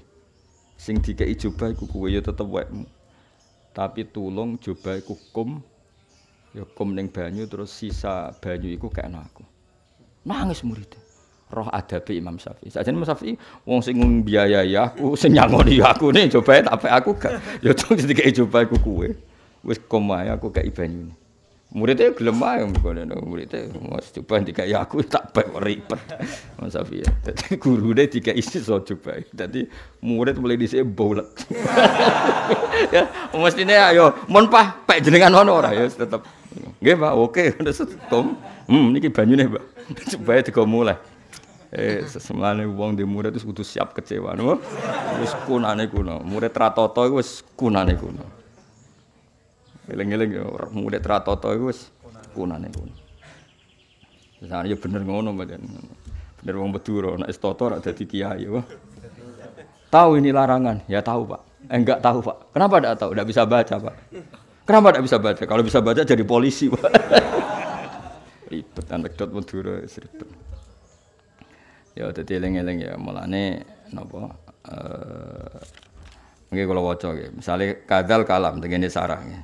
Sing dikei jubah iku kue ya tetep wekmu. tapi tulung coba iku kum ya kum ning banyu terus sisa banyu iku kena aku nangis murid roh adabi Imam Syafi'i sajane Imam Syafi'i wong sing biayai aku sing nyangoni aku nih coba tapi aku gak ya tong sedikit coba iku kuwe wis kum aku kayak banyu nih. Muridnya gelem ae mrene nah, muridnya mas coba dikai aku tak baik ribet. Mas Safi ya. Dadi gurune dikai so coba. Dadi murid mulai dhisik bolet. <laughs> ya mestine ayo mon pah pek jenengan ono ora ya tetep. Nggih Pak, oke <laughs> terus setom, Hmm niki banyune Pak. <laughs> Coba digo mulai. Eh sesemlane wong di murid itu kudu siap kecewa. Wis kunane kuno. Murid ratoto itu wis kunane kuno. Eling-eling yo ya, murid ratoto iku wis kunane kuwi. Sesane nah, ya bener ngono badan. Bener wong Madura nek toto ora dadi kiai Tahu ini larangan? Ya tahu, Pak. Eh, enggak tahu, Pak. Kenapa enggak tahu? Enggak bisa baca, Pak. Kenapa enggak bisa baca? Kalau bisa baca jadi polisi, Pak. <laughs> ribet anekdot Madura ribet. Ya dadi eling-eling ya mulane napa eh uh, nggih kalau waca ya. misalnya kadal kalam tengene sarang ya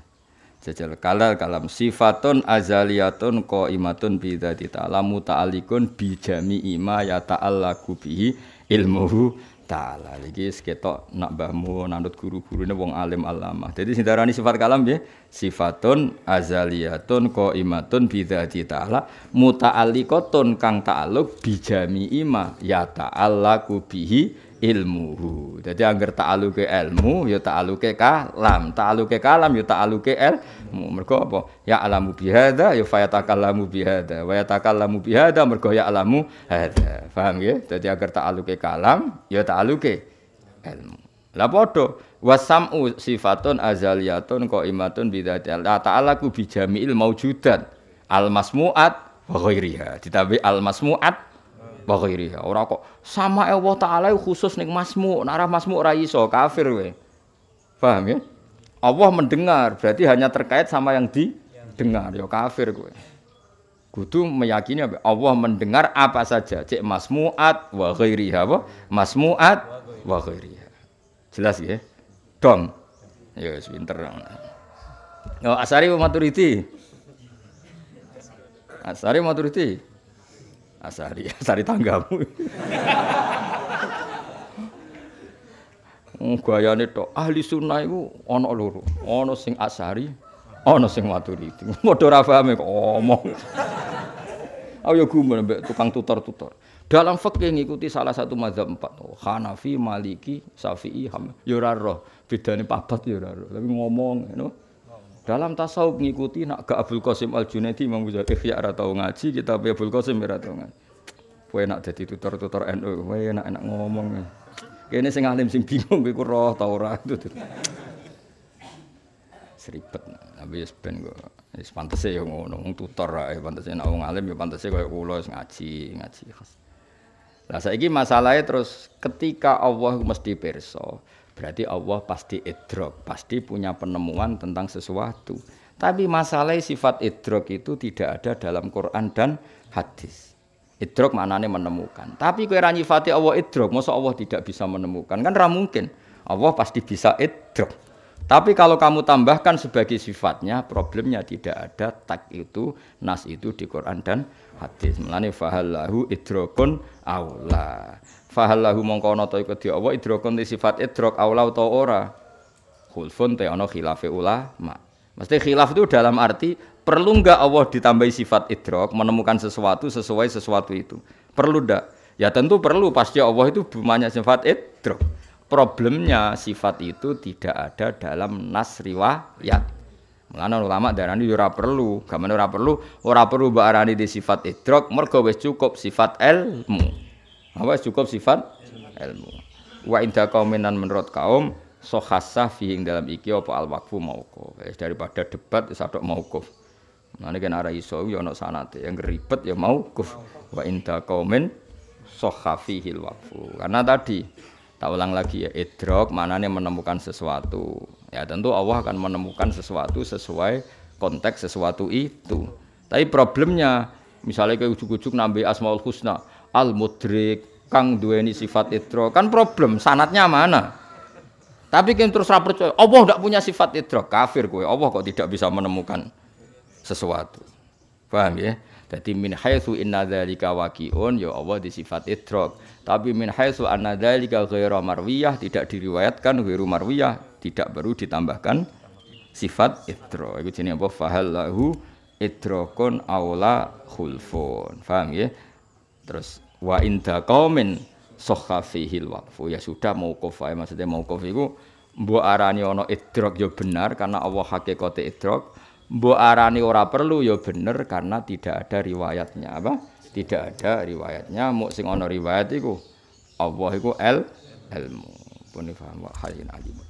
Jajal kalal kalam sifatun azaliyatun qaimatun bida di ta'ala muta'alliqun bi jami'i ima ya taala bihi ilmuhu ta'ala. Iki seketok nak mbahmu nanut guru ini wong alim alamah. Jadi sindarani sifat kalam ya sifatun azaliyatun qaimatun bida di ta'ala muta'alliqatun kang taaluk bijami ima ya taala bihi ilmu, Jadi ya angger ke ilmu tak alu ke kalam, tak alu ke kalam ya tak alu ke ilmu. Mergo apa? Ya alamu bihada ya fayatakallamu bihada, wa yatakallamu bihada mergo ya alamu bihada, Paham ya? Jadi angger ke kalam ya tak alu ke ilmu. Lah padha wasam'u sifatun azaliyatun qaimatun bidzati Allah ta'ala ku bijami'il maujudat al masmu'at wa ghairiha. Ditabi al masmu'at bagiri ya. Orang kok sama Allah taala khusus nih masmu, narah masmu rai so kafir we. Paham ya? Allah mendengar, berarti hanya terkait sama yang didengar, ya kafir Gue Kudu meyakini Allah mendengar apa saja, cek masmuat wa ghairiha apa? Masmuat wa ghairiha. Jelas ya? Dong. Ya yes, pinter. Yo oh, Asari Maturidi. Asari Maturidi. Asari, <laughs> asari tanggamu. <laughs> Hmm, gayane tok ahli sunnah itu ono loro, ono sing asari, ono sing maturidi. <laughs> Padha ra paham e kok omong. gumun tukang tutor-tutor. Dalam fikih ngikuti salah satu mazhab empat. Oh, Hanafi, Maliki, Syafi'i, Hambali. Ya ora roh, papat ya Tapi ngomong You know? Dalam tasawuf ngikuti nak ke Abdul Qasim Al Junaidi Imam Ghazali ikhya eh, tau ngaji, kita Abdul Qasim ya, ora tau ngaji. Kowe nak dadi tutor-tutor NU, kowe enak-enak ngomong. Kene sing alim sing bingung kowe roh ta ora itu. <laughs> Seribet. Tapi wis ben kok wis pantese ya ngono, wong tutor ae pantese nak wong alim ya pantese koyo kula ngaji, ngaji khas. Lah saiki masalahnya terus ketika Allah mesti perso Berarti Allah pasti idrok, pasti punya penemuan tentang sesuatu. Tapi masalah sifat idrok itu tidak ada dalam Quran dan hadis. Idrok maknanya menemukan. Tapi kue ranyifati Allah idrok, masa Allah tidak bisa menemukan? Kan ramungkin mungkin. Allah pasti bisa idrok. Tapi kalau kamu tambahkan sebagai sifatnya, problemnya tidak ada tak itu, nas itu di Quran dan hadis. Melani fahallahu idrokun aula fahallahu mongko ana ta iku di Allah idrakun di sifat idrok aula ta ora khulfun te ana khilafe ulama mesti khilaf itu dalam arti perlu nggak Allah ditambahi sifat idrok menemukan sesuatu sesuai sesuatu itu perlu ndak ya tentu perlu pasti Allah itu banyak sifat idrok problemnya sifat itu tidak ada dalam nas riwayat Mulane ulama darani ya ora perlu, gamane ora perlu, ora perlu mbok arani di sifat idrok mergo wis cukup sifat ilmu apa cukup sifat ilmu. Wa inda kauminan menurut kaum so fi dalam iki apa al wakfu mauquf. daripada debat sadok mauquf. Mane kan arah iso yo ya ana sanate yang ribet ya mauquf. Wa inda kaumin sohafihil wakfu. Karena tadi tak ulang lagi ya idrok manane menemukan sesuatu. Ya tentu Allah akan menemukan sesuatu sesuai konteks sesuatu itu. Tapi problemnya misalnya kayak ujuk-ujuk nambah asmaul husna, al mudrik kang duweni sifat idro kan problem sanatnya mana tapi kan terus rapor percaya Allah tidak punya sifat idro kafir gue Allah kok tidak bisa menemukan sesuatu paham ya jadi min haythu inna dhalika waki'un ya Allah di sifat idrak. Tapi min haythu anna dhalika ghairu marwiyah tidak diriwayatkan ghairu marwiyah, tidak perlu ditambahkan sifat idrak. itu jenis apa? Fahallahu idrakun aula khulfun. Faham ya? Terus wa inda qaumin sahha waqfu. Ya sudah mau kofai maksudnya mau iku mbok arani ana idrok ya benar karena Allah hakikate idrok. Mbok arani ora perlu ya benar karena tidak ada riwayatnya apa? Tidak ada riwayatnya. Muk sing ana riwayat iku Allah iku el ilmu. Pun paham wa hayin alim.